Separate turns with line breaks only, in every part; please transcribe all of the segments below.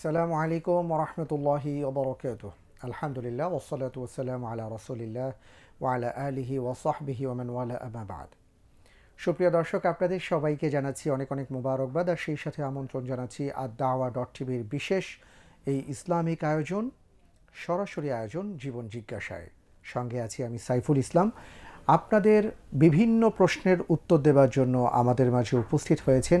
আসসালামু আলাইকুম রহমতুল্লাহি ওবরকাত আলহামদুলিল্লাহ ওসলাত ওসালাম আলা রসুলিল্লাহ ওয়ালা আলিহি ওয়াসাহবিহি ওমেন ওয়ালা আবাবাদ সুপ্রিয় দর্শক আপনাদের সবাইকে জানাচ্ছি অনেক অনেক মুবারকবাদ আর সেই সাথে আমন্ত্রণ জানাচ্ছি আর দাওয়া ডট টিভির বিশেষ এই ইসলামিক আয়োজন সরাসরি আয়োজন জীবন জিজ্ঞাসায় সঙ্গে আছি আমি সাইফুল ইসলাম আপনাদের বিভিন্ন প্রশ্নের উত্তর দেওয়ার জন্য আমাদের মাঝে উপস্থিত হয়েছেন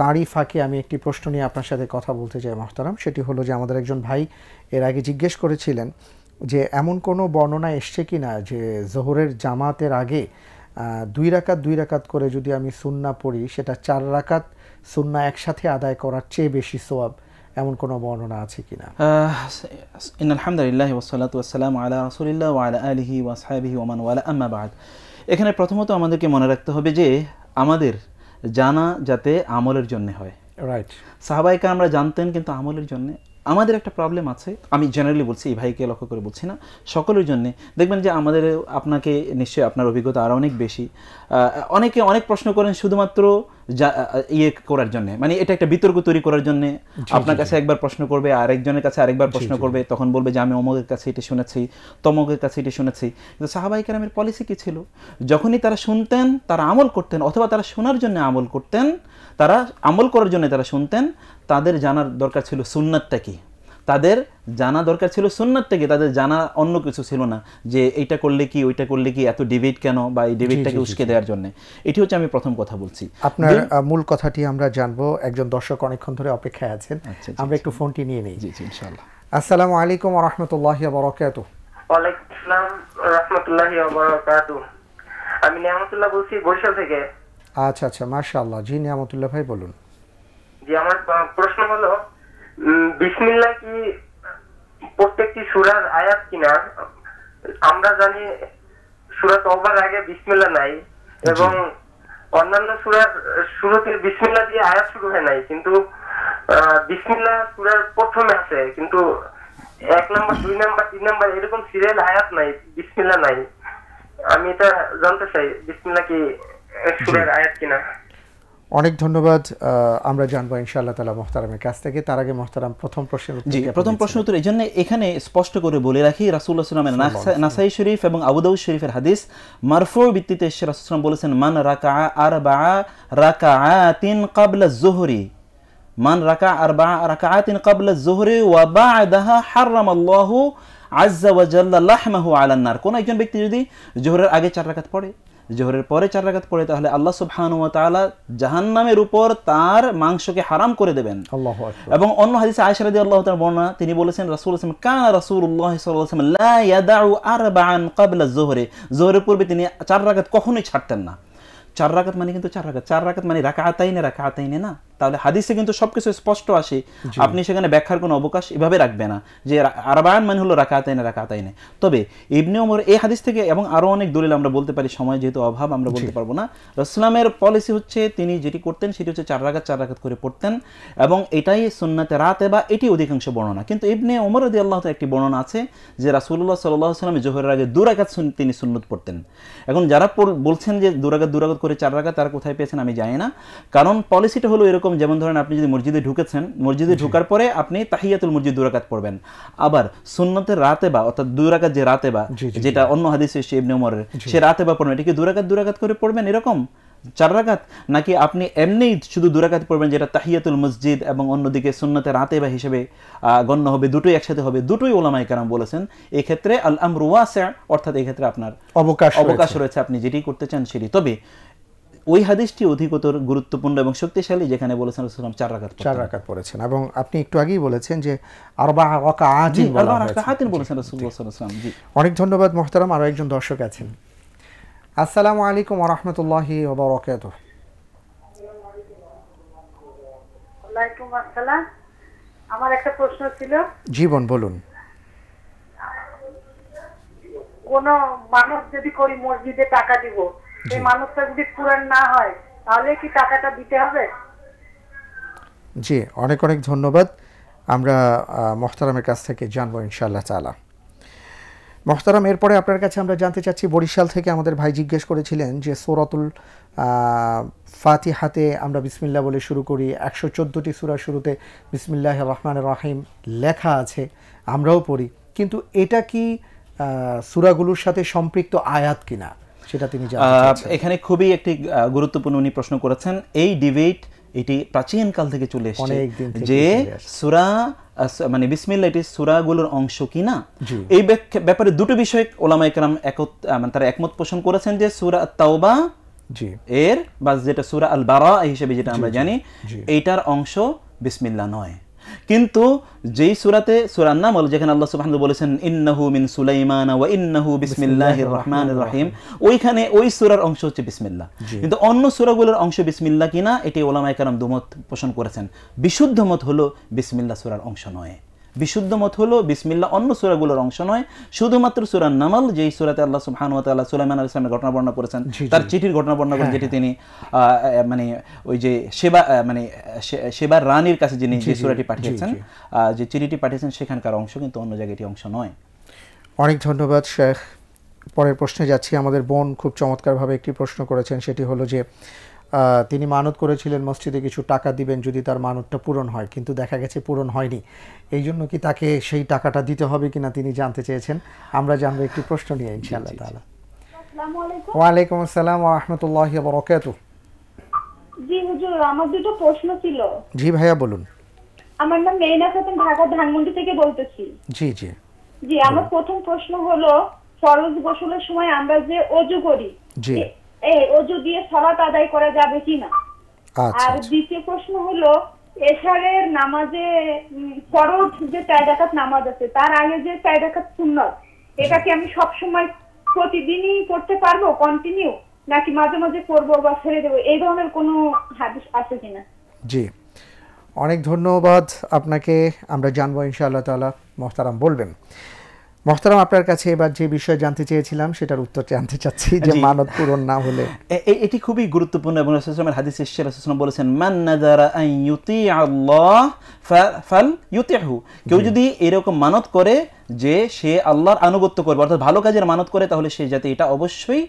তারই ফাঁকে আমি একটি প্রশ্ন নিয়ে আপনার সাথে কথা বলতে চাই মহতারাম সেটি হলো যে আমাদের একজন ভাই এর আগে জিজ্ঞেস করেছিলেন যে এমন কোনো বর্ণনা এসছে কি না যে জোহরের জামাতের আগে দুই রাকাত দুই রাকাত করে যদি আমি সুন্না পড়ি সেটা চার রাকাত সুন্না একসাথে আদায় করার চেয়ে বেশি সোয়াব এমন কোনো বর্ণনা আছে কি না
আলহামদুলিল্লাহ ওসালাম আলা রসুলিল্লাহ আলা আলহি ওয়াসাবিহি ওমান ওয়ালা আম্মাবাদ এখানে প্রথমত আমাদেরকে মনে রাখতে হবে যে আমাদের জানা যাতে আমলের জন্য হয় রাইট সাহাবাইকে আমরা জানতেন কিন্তু আমলের জন্য আমাদের একটা প্রবলেম আছে আমি জেনারেলি বলছি এই ভাইকে লক্ষ্য করে বলছি না সকলের জন্যে দেখবেন যে আমাদের আপনাকে নিশ্চয়ই আপনার অভিজ্ঞতা আরও অনেক বেশি অনেকে অনেক প্রশ্ন করেন শুধুমাত্র যা ইয়ে করার জন্য মানে এটা একটা বিতর্ক তৈরি করার জন্য আপনার কাছে একবার প্রশ্ন করবে আরেকজনের কাছে আরেকবার প্রশ্ন করবে তখন বলবে যে আমি অমকের কাছে এটা শুনেছি তমকের কাছে এটা শুনেছি কিন্তু সাহাবাই কেরামের পলিসি কী ছিল যখনই তারা শুনতেন তারা আমল করতেন অথবা তারা শোনার জন্য আমল করতেন তারা আমল করার জন্য তারা শুনতেন তাদের জানার দরকার ছিল সুন্নাতটা কি তাদের জানা দরকার ছিল সুন্নার থেকে তাদের জানা অন্য কিছু ছিল না যে এইটা করলে কি ওইটা করলে কি এত ডিবেট কেন বা এই ডিবেটটাকে উস্কে দেওয়ার জন্য এটি হচ্ছে আমি প্রথম কথা বলছি আপনার
মূল কথাটি আমরা জানবো একজন দর্শক অনেকক্ষণ ধরে অপেক্ষায় আছেন আচ্ছা, আচ্ছা, আমরা আচ্ছা। একটু ফোনটি নিয়ে নিই জি জি ইনশাআল্লাহ আসসালামু আলাইকুম ওয়া রাহমাতুল্লাহি ওয়া বারাকাতু
ওয়া আলাইকুম আসসালাম রাহমাতুল্লাহি ওয়া বারাকাতু আমি নিয়ামতুল্লাহ বলছি বরিশাল থেকে
আচ্ছা আচ্ছা মাশাআল্লাহ জি নিয়ামতুল্লাহ ভাই বলুন
জি আমার প্রশ্ন হলো বিসমিল্লাহ কি প্রত্যেকটি সুরার আয়াত কিনা আমরা জানি সুরা তওবার আগে বিসমিল্লাহ নাই এবং অন্যান্য সুরার শুরুতে বিসমিল্লাহ দিয়ে আয়াত শুরু হয় নাই কিন্তু বিসমিল্লাহ সুরার প্রথমে আছে কিন্তু এক নাম্বার দুই নাম্বার তিন নাম্বার এরকম সিরিয়াল আয়াত নাই বিসমিল্লাহ নাই আমি এটা জানতে চাই বিসমিল্লাহ কি সুরার আয়াত কিনা
অনেক ধন্যবাদ আমরা জানবো ইনশাআল্লাহ তালা মোহতারামের কাছ থেকে তার আগে মোহতারাম প্রথম প্রশ্ন জি প্রথম প্রশ্ন উত্তর এই জন্য এখানে স্পষ্ট করে বলে
রাখি রাসুল্লাহ সাল্লামের
নাসাই শরীফ এবং আবুদাউদ
শরীফের হাদিস মারফু ভিত্তিতে রাসুলাম বলেছেন মান রাকা আর বা রাকা তিন কাবলা জোহরি মান রাকা আর বা রাকা তিন কাবলা জোহরি ওয়া বা দাহা হারাম আল্লাহ আজ্জা ওয়াজাল্লাহ মাহু আলান্নার কোন একজন ব্যক্তি যদি জোহরের আগে চার রাকাত পড়ে জোহরের পরে চার রাগাত পড়ে তাহলে আল্লাহ সুবহানুয়া তালা জাহান্নামের উপর তার মাংসকে হারাম করে দেবেন এবং অন্য হাদিসে আয়সারদি আল্লাহ তার বর্ণনা তিনি বলেছেন রাসুল আসলাম কানা রাসুল উল্লাহ সাল্লাম লাউ আর বান কাবলা জোহরে জোহরের পূর্বে তিনি চার রাগাত কখনোই ছাড়তেন না চার রাগাত মানে কিন্তু চার রাগাত চার রাগাত মানে রাখা আতাই রাখা আতাই না তাহলে হাদিসে কিন্তু সবকিছু স্পষ্ট আসে আপনি সেখানে ব্যাখ্যার কোনো অবকাশ এভাবে রাখবে না যে আরবায়ন মানে হলো রাখা না রাখা না তবে ইবনে ওমর এই হাদিস থেকে এবং আরও অনেক দলিল আমরা বলতে পারি সময় যেহেতু অভাব আমরা বলতে পারবো না রসলামের পলিসি হচ্ছে তিনি যেটি করতেন সেটি হচ্ছে চার রাখাত চার রাখাত করে পড়তেন এবং এটাই সুন্নাতে রাতে বা এটি অধিকাংশ বর্ণনা কিন্তু ইবনে ওমর রদি আল্লাহ একটি বর্ণনা আছে যে রাসুল্লাহ সাল্লাহ সাল্লামে জোহরের আগে দুরাকাত তিনি সুন্নত পড়তেন এখন যারা বলছেন যে দুরাকাত দুরাকাত করে চার রাখাত তারা কোথায় পেয়েছেন আমি জানি না কারণ পলিসিটা হলো এরকম এরকম যেমন ধরেন আপনি যদি মসজিদে ঢুকেছেন মসজিদে ঢুকার পরে আপনি তাহিয়াতুল মসজিদ দুরাকাত পড়বেন আবার সুন্নতের রাতে বা অর্থাৎ দুরাকাত যে রাতে বা যেটা অন্য হাদিসে সে ইবনে উমরের সে রাতে বা পড়বেন এটা কি দুরাকাত দুরাকাত করে পড়বেন এরকম চার রাকাত নাকি আপনি এমনিই শুধু দুরাকাত পড়বেন যেটা তাহিয়াতুল মসজিদ এবং অন্যদিকে সুন্নতে রাতে বা হিসেবে গণ্য হবে দুটোই একসাথে হবে দুটোই ওলামাই কারাম বলেছেন এক্ষেত্রে আল আমরুয়াসা অর্থাৎ এক্ষেত্রে আপনার অবকাশ অবকাশ রয়েছে আপনি যেটি করতে চান সেটি তবে ওই হাদিসটি অধিকতর গুরুত্বপূর্ণ
এবং শক্তিশালী যেখানে বলেছেন রাসূলুল্লাহ চার রাকাত চার রাকাত পড়েছেন এবং আপনি একটু আগেই বলেছেন যে আরবা রাকাআতিন বলা রাকাআতিন বলেছেন রাসূলুল্লাহ সাল্লাল্লাহু আলাইহি জি অনেক ধন্যবাদ মোহতারাম আরো একজন দর্শক আছেন আসসালামু আলাইকুম ওয়া রাহমাতুল্লাহি ওয়া বারাকাতুহু
ওয়ালাইকুম আসসালাম আমার একটা প্রশ্ন ছিল জীবন বলুন কোন মানুষ
যদি করি মসজিদে টাকা দিব সেই মানবটা যদি পূরণ না হয় তাহলে কি টাকাটা
দিতে হবে
জি অনেক অনেক ধন্যবাদ আমরা মোহতারামের কাছ থেকে জানবো ইনশাল্লাহ তালা মোহতারাম এরপরে আপনার কাছে আমরা জানতে চাচ্ছি বরিশাল থেকে আমাদের ভাই জিজ্ঞেস করেছিলেন যে সোরাতুল ফাতিহাতে আমরা বিসমিল্লা বলে শুরু করি একশো চোদ্দোটি সুরা শুরুতে বিসমিল্লাহ রহমান রাহিম লেখা আছে আমরাও পড়ি কিন্তু এটা কি সুরাগুলোর সাথে সম্পৃক্ত আয়াত কিনা সেটা তিনি
এখানে খুবই একটি গুরুত্বপূর্ণ উনি প্রশ্ন করেছেন এই ডিবেট এটি প্রাচীন কাল থেকে চলে এসেছে যে সুরা মানে বিসমিল্লা এটি সুরাগুলোর অংশ কি না এই ব্যাপারে দুটো বিষয় ওলামা একরাম একত মানে তারা একমত পোষণ করেছেন যে সুরা তাওবা জি এর বা যেটা সুরা আল বারা হিসেবে যেটা আমরা জানি এইটার অংশ বিসমিল্লা নয় কিন্তু যেই সুরাতে সুরার নাম যেখানে আল্লাহ সুবাহ বলেছেন ইন্নাহু মিন সুলাইমান ওয়া ইন্নাহু বিসমিল্লাহ রহমান রহিম ওইখানে ওই সুরার অংশ হচ্ছে বিসমিল্লা কিন্তু অন্য সুরাগুলোর অংশ বিসমিল্লা কিনা এটি ওলামায় দুমত পোষণ করেছেন বিশুদ্ধ মত হলো বিসমিল্লা সুরার অংশ নয় বিশুদ্ধ মত হলো বিসমিল্লা অন্য সুরাগুলোর অংশ নয় শুধুমাত্র সুরান নামাল যেই সুরাতে আল্লাহ সুহান ওয়া তাআলা সুলাইমান আল ইসলামের ঘটনা বর্ণনা করেছেন তার চিঠির ঘটনা বর্ণনা করেন হ্যাঁ, যেটি হ্যাঁ। তিনি মানে ওই যে সেবা মানে সেবার রানীর কাছে যিনি যে সুরাটি পাঠিয়েছেন যে চিঠিটি পাঠিয়েছেন সেখানকার অংশ কিন্তু অন্য জায়গায় এটি অংশ নয়
অনেক ধন্যবাদ শেখ পরের প্রশ্নে যাচ্ছি আমাদের বোন খুব চমৎকারভাবে একটি প্রশ্ন করেছেন সেটি হলো যে তিনি মানত করেছিলেন মসজিদে কিছু টাকা দিবেন যদি তার মানতটা পূরণ হয় কিন্তু দেখা গেছে পূরণ হয়নি এই জন্য কি তাকে সেই টাকাটা দিতে হবে কিনা তিনি জানতে চেয়েছেন আমরা জানবো একটি প্রশ্ন নিয়ে ইনশাআল্লাহ তাআলা ওয়ালাইকুম আসসালাম ওয়া রাহমাতুল্লাহি ওয়া বারাকাতুহু
জি হুজুর আমার দুটো প্রশ্ন ছিল
জি ভাইয়া বলুন
আমার নাম মেইনা খাতুন ঢাকা ধানমন্ডি থেকে বলতেছি জি জি জি আমার প্রথম প্রশ্ন হলো ফরজ গোসলের সময় আমরা যে অজু করি জি এই অজু দিয়ে সালাত আদায় করা যাবে কিনা
আচ্ছা,
আচ্ছা। আর দ্বিতীয় প্রশ্ন হলো এশারের নামাজে ফরজ যে চায়দাকাত নামাজ আছে তার আগে যে চায়দাকাত সুন্নত এটা কি আমি সব সময় প্রতিদিনই পড়তে পারবো কন্টিনিউ নাকি মাঝে মাঝে পড়বো বা ছেড়ে দেবো এই ধরনের কোনো হাদিস আছে কিনা
জি অনেক ধন্যবাদ আপনাকে আমরা জানবো ইনশাআল্লাহ তাআলা মোহতারাম বলবেন মহতারাম আপনার কাছে এবার যে বিষয়ে জানতে চেয়েছিলাম সেটার উত্তর জানতে চাচ্ছি যে মানত পূরণ না হলে
এটি খুবই গুরুত্বপূর্ণ এবং রাসুলামের হাদিস এসছে রাসুলাম বলেছেন মান নাজারা আই ইউতি আল্লাহ ফাল ইউতিহু কেউ যদি এরকম মানত করে যে সে আল্লাহর আনুগত্য করবে অর্থাৎ ভালো কাজের মানত করে তাহলে সে যাতে এটা অবশ্যই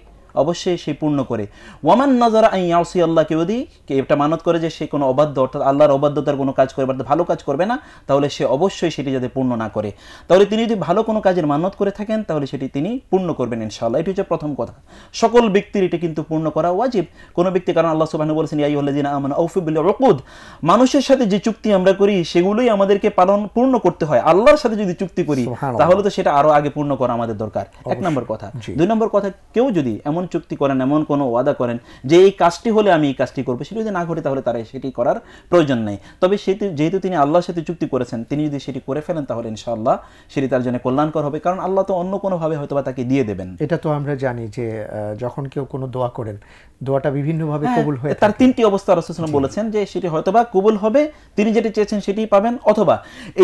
অবশ্যই সে পূর্ণ করে ওয়ামান নজর আই ইয়াউসি আল্লাহ কেউ দি এটা মানত করে যে সে কোনো অবাধ্য অর্থাৎ আল্লাহর অবাধ্যতার কোনো কাজ করে ভালো কাজ করবে না তাহলে সে অবশ্যই সেটি যাতে পূর্ণ না করে তাহলে তিনি যদি ভালো কোনো কাজের মানত করে থাকেন তাহলে সেটি তিনি পূর্ণ করবেন ইনশাআল্লাহ এটি হচ্ছে প্রথম কথা সকল ব্যক্তির এটি কিন্তু পূর্ণ করা ওয়াজিব কোনো ব্যক্তি কারণ আল্লাহ সুবাহ বলেছেন ইয়াই হলে দিন আমান আউফিবুল রকুদ মানুষের সাথে যে চুক্তি আমরা করি সেগুলোই আমাদেরকে পালন পূর্ণ করতে হয় আল্লাহর সাথে যদি চুক্তি করি তাহলে তো সেটা আরও আগে পূর্ণ করা আমাদের দরকার এক নম্বর কথা দুই নম্বর কথা কেউ যদি এমন এমন চুক্তি করেন এমন কোনো ওয়াদা করেন যে এই কাজটি হলে আমি এই কাজটি করবো সেটি যদি না ঘটে তাহলে তারা সেটি করার প্রয়োজন নেই তবে সেটি যেহেতু তিনি আল্লাহর সাথে চুক্তি করেছেন তিনি যদি সেটি করে ফেলেন তাহলে ইনশাআল্লাহ সেটি তার জন্য কল্যাণকর হবে কারণ আল্লাহ তো অন্য কোনোভাবে হয়তো বা তাকে দিয়ে দেবেন এটা তো আমরা জানি
যে যখন কেউ কোনো দোয়া করেন দোয়াটা বিভিন্নভাবে হ্যাঁ, কবুল হয়ে তার তিনটি অবস্থা রসুলাম
বলেছেন যে সেটি হয়তোবা কবুল হবে তিনি যেটি চেয়েছেন সেটি পাবেন অথবা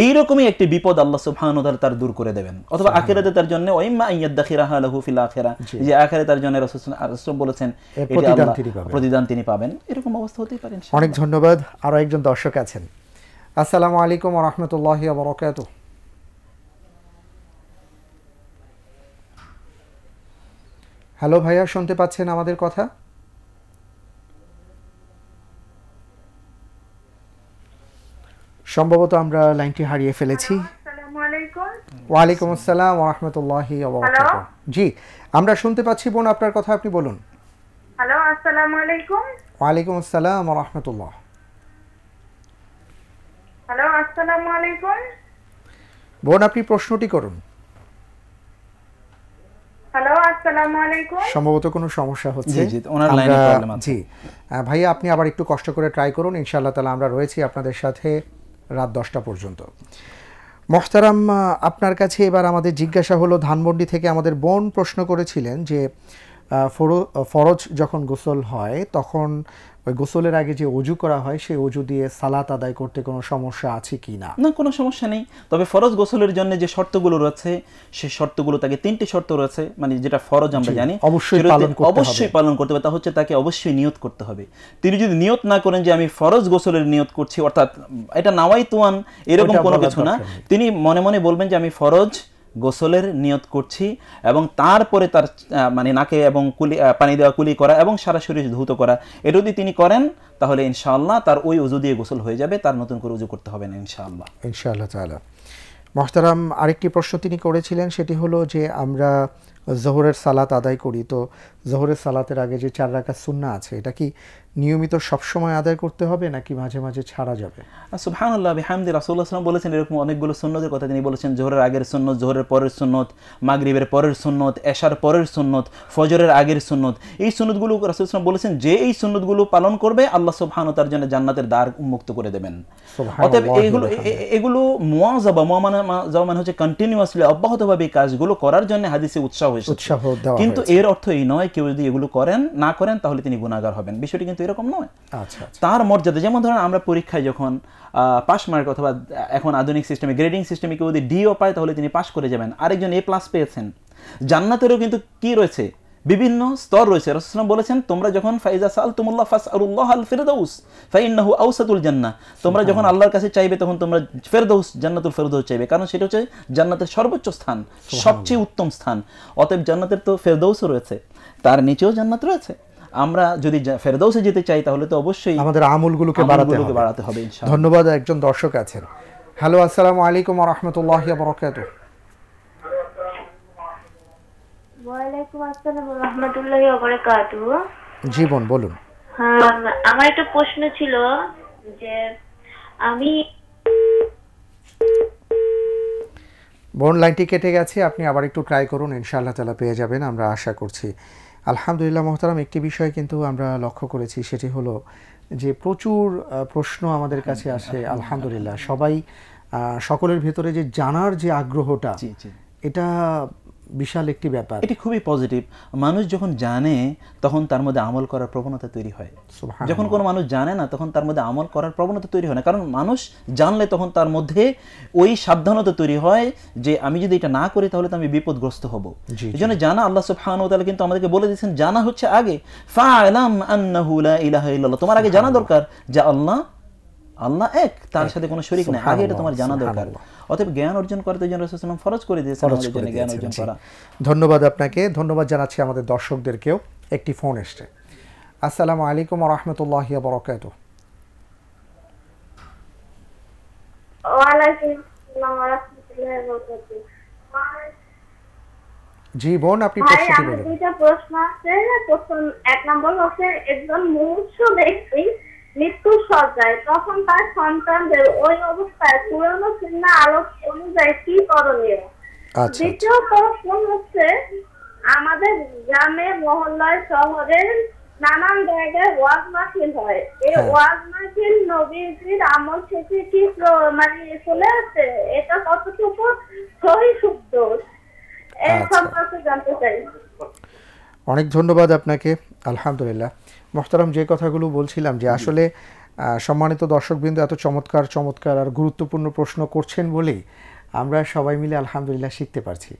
এইরকমই একটি বিপদ আল্লাহ সুবহানাহু তার দূর করে দেবেন অথবা আখিরাতে তার জন্য ওয়াইম্মা আইয়াদাখিরাহা লাহু ফিল আখিরা যে আখিরাতে তার জন্য বলেছেন প্রতিদান তিনি পাবেন এরকম অবস্থা হতেই পারেন
অনেক ধন্যবাদ একজন দর্শক আছেন আসসালামু আলাইকুম রহমতুল্লাহ বরকাত হ্যালো ভাইয়া শুনতে পাচ্ছেন আমাদের কথা সম্ভবত আমরা লাইনটি হারিয়ে ফেলেছি ওয়ালাইকুম আসসালাম ওরহমতুল্লাহ জি আমরা শুনতে পাচ্ছি বোন আপনার কথা আপনি বলুন
হ্যালো আসসালামু আলাইকুম
ওয়ালাইকুম আসসালাম ওয়া রাহমাতুল্লাহ
হ্যালো আসসালামু আলাইকুম
বোন আপনি প্রশ্নটি করুন
হ্যালো আসসালামু আলাইকুম
সম্ভবত কোনো সমস্যা হচ্ছে জি জি ওনার লাইনে প্রবলেম আছে জি ভাইয়া আপনি আবার একটু কষ্ট করে ট্রাই করুন ইনশাআল্লাহ তাআলা আমরা রয়েছি আপনাদের সাথে রাত দশটা পর্যন্ত মোহতারাম আপনার কাছে এবার আমাদের জিজ্ঞাসা হলো ধানমন্ডি থেকে আমাদের বোন প্রশ্ন করেছিলেন যে ফরজ যখন গোসল হয় তখন ওই গোসলের আগে যে অজু করা হয় সেই অজু দিয়ে সালাত আদায় করতে কোনো সমস্যা আছে কি না
না কোনো সমস্যা নেই তবে ফরজ গোসলের জন্য যে শর্তগুলো রয়েছে সেই শর্তগুলো তাকে তিনটি শর্ত রয়েছে মানে যেটা ফরজ আমরা জানি অবশ্যই পালন করতে হবে অবশ্যই পালন করতে হবে তা হচ্ছে তাকে অবশ্যই নিয়ত করতে হবে তিনি যদি নিয়ত না করেন যে আমি ফরজ গোসলের নিয়ত করছি অর্থাৎ এটা নাওয়াই তোয়ান এরকম কোনো কিছু না তিনি মনে মনে বলবেন যে আমি ফরজ গোসলের নিয়ত করছি এবং তারপরে তার মানে নাকে এবং কুলি পানি দেওয়া কুলি করা এবং সারা শরীর ধৌত করা এটা যদি তিনি করেন তাহলে ইনশাআল্লাহ তার ওই উজু দিয়ে গোসল হয়ে যাবে তার নতুন করে উজু করতে হবে না ইনশাআল্লাহ
ইনশাআল্লাহ তাহলে মহতারাম আরেকটি প্রশ্ন তিনি করেছিলেন সেটি হলো যে আমরা জহরের সালাত আদায় করি তো জহরের সালাতের আগে যে চার রাখা সুন্না আছে এটা কি নিয়মিত সবসময় আদায় করতে হবে নাকি মাঝে মাঝে ছাড়া যাবে
সুবহান আল্লাহ বিহামদি রাসুল্লাহাম বলেছেন এরকম অনেকগুলো সুন্নতের কথা তিনি বলেছেন জোহরের আগের সুন্নত জোহরের পরের সুন্নত মাগরীবের পরের সুন্নত এশার পরের সুন্নত ফজরের আগের সুন্নত এই সুন্নতগুলো রাসুলাম বলেছেন যে এই সুন্নতগুলো পালন করবে আল্লাহ সুবহান তার জন্য জান্নাতের দ্বার উন্মুক্ত করে দেবেন
অতএব এইগুলো
এগুলো মোয়া যাবা মোয়া মানে হচ্ছে কন্টিনিউয়াসলি অব্যাহতভাবে এই কাজগুলো করার জন্য হাদিসে উৎসাহ
এসেছে কিন্তু
এর অর্থ এই নয় কেউ যদি এগুলো করেন না করেন তাহলে তিনি গুণাগার হবেন বিষয়টি কিন্তু এরকম নয় আচ্ছা, আচ্ছা। তার মর্যাদা যেমন ধরেন আমরা পরীক্ষায় যখন পাশ মার্ক অথবা এখন আধুনিক সিস্টেমে গ্রেডিং সিস্টেমে কেউ যদি ডিও পায় তাহলে তিনি পাশ করে যাবেন আরেকজন এ প্লাস পেয়েছেন জান্নাতেরও কিন্তু কি রয়েছে বিভিন্ন স্তর রয়েছে রসুল বলেছেন তোমরা যখন ফাইজা সাল তুমুল্লাহ ফাস আল্লাহ আল ফেরদৌস ফাইন্নাহু আউসাদুল জান্না তোমরা যখন আল্লাহর কাছে চাইবে তখন তোমরা ফেরদৌস জান্নাতুল ফেরদৌস চাইবে কারণ সেটা হচ্ছে জান্নাতের সর্বোচ্চ স্থান সবচেয়ে উত্তম স্থান অতএব জান্নাতের তো ফেরদৌসও রয়েছে তার নিচেও জান্নাত রয়েছে আমরা যদি ফেরদৌসে যেতে চাই তাহলে তো অবশ্যই আমাদের
আমলগুলোকে বাড়াতে
বাড়াতে হবে ধন্যবাদ
একজন দর্শক আছেন হ্যালো আসসালামু আলাইকুম রহমতুল্লাহ বরকাতুহ
ওয়ালাইকুম জীবন বলুন আমার একটা প্রশ্ন ছিল যে আমি
বোন লাইনটি কেটে গেছে আপনি আবার একটু ট্রাই করুন ইনশাআল্লাহ তালা পেয়ে যাবেন আমরা আশা করছি আলহামদুলিল্লাহ মোহতারাম একটি বিষয় কিন্তু আমরা লক্ষ্য করেছি সেটি হলো যে প্রচুর প্রশ্ন আমাদের কাছে আসে আলহামদুলিল্লাহ সবাই সকলের ভেতরে যে জানার যে আগ্রহটা এটা বিশাল একটি ব্যাপার এটি খুবই পজিটিভ
মানুষ যখন জানে তখন তার মধ্যে আমল করার প্রবণতা তৈরি হয় যখন কোনো মানুষ জানে না তখন তার মধ্যে আমল করার প্রবণতা তৈরি হয় না কারণ মানুষ জানলে তখন তার মধ্যে ওই সাবধানতা তৈরি হয় যে আমি যদি এটা না করি তাহলে তো আমি বিপদগ্রস্ত হব এই জন্য জানা আল্লাহ সুবহানাহু ওয়া তাআলা কিন্তু আমাদেরকে বলে দিয়েছেন জানা হচ্ছে আগে ফাআলাম আন্নাহু লা ইলাহা ইল্লাল্লাহ তোমার আগে জানা দরকার যে আল্লাহ আল্লাহ এক তার সাথে কোনো শরীর নাই আগে এটা তোমার জানা দরকার অতএব জ্ঞান অর্জন করতে জন্য রাসূল রসুলাম ফরজ করে দিয়েছেন আমাদের জন্য জ্ঞান অর্জন করা
ধন্যবাদ আপনাকে ধন্যবাদ জানাচ্ছি আমাদের দর্শকদেরকেও একটি ফোন এসেছে আসসালামু আলাইকুম ওয়া বরকাত জি বোন আপনি প্রশ্নটি বলুন
দুইটা প্রশ্ন আছে প্রথম এক নম্বর হচ্ছে একজন মুমূর্ষু ব্যক্তি মৃত্যুর সজ্জায় তখন তার সন্তানদের ওই অবস্থায় পুরনো চিহ্ন আলোক অনুযায়ী কি করণীয় আচ্ছা, আচ্ছা। দ্বিতীয়ত কোন হচ্ছে আমাদের গ্রামে মহল্লায় শহরের নানান জায়গায় ওয়াজ মাহফিল হয় এই হ্যাঁ। ওয়াজ মাহফিল নবীজির আমল থেকে কি মানে ইয়ে চলে আসছে এটা কতটুকু সহি শুদ্ধ এই আচ্ছা। সম্পর্কে জানতে চাই
অনেক ধন্যবাদ আপনাকে আলহামদুলিল্লাহ মোহতারাম যে কথাগুলো বলছিলাম যে আসলে সম্মানিত দর্শকবৃন্দ এত চমৎকার চমৎকার আর গুরুত্বপূর্ণ প্রশ্ন করছেন বলেই আমরা সবাই মিলে আলহামদুলিল্লাহ শিখতে পারছি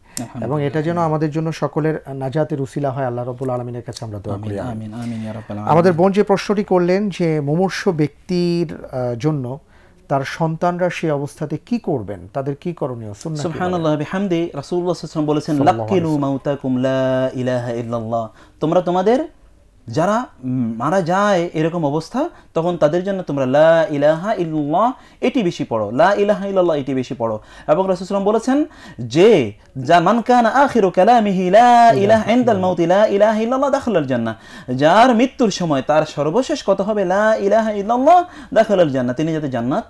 এবং এটা যেন আমাদের জন্য সকলের নাজাতে রুসিলা হয় আল্লাহ রবুল আলমিনের কাছে আমরা দোয়া করি আমাদের বোন যে প্রশ্নটি করলেন যে মুমূর্ষ ব্যক্তির জন্য তার সন্তানরা সেই অবস্থাতে কি করবেন তাদের কি করণীয় সুন্নাহ সুবহানাল্লাহ
বিহামদি রাসূলুল্লাহ সাল্লাল্লাহু আলাইহি ওয়াসাল্লাম বলেছেন লাকিনু
মাউতাকুম লা ইলাহা
ইল্লাল্লাহ তোমরা তোমাদের যারা মারা যায় এরকম অবস্থা তখন তাদের জন্য তোমরা লা ইলাহা ইল্লাহ এটি বেশি পড়ো লা ইলাহা ইল্লাহ এটি বেশি পড়ো এবং রাসুলাম বলেছেন যে যা মান কান আখির কালামিহি লা ইলাহা ইনদাল মাউত লা ইলাহা ইল্লাহ দাখালাল জান্নাহ যার মৃত্যুর সময় তার সর্বশেষ কত হবে লা ইলাহা ইল্লাহ দাখালাল জান্নাহ তিনি যাতে জান্নাত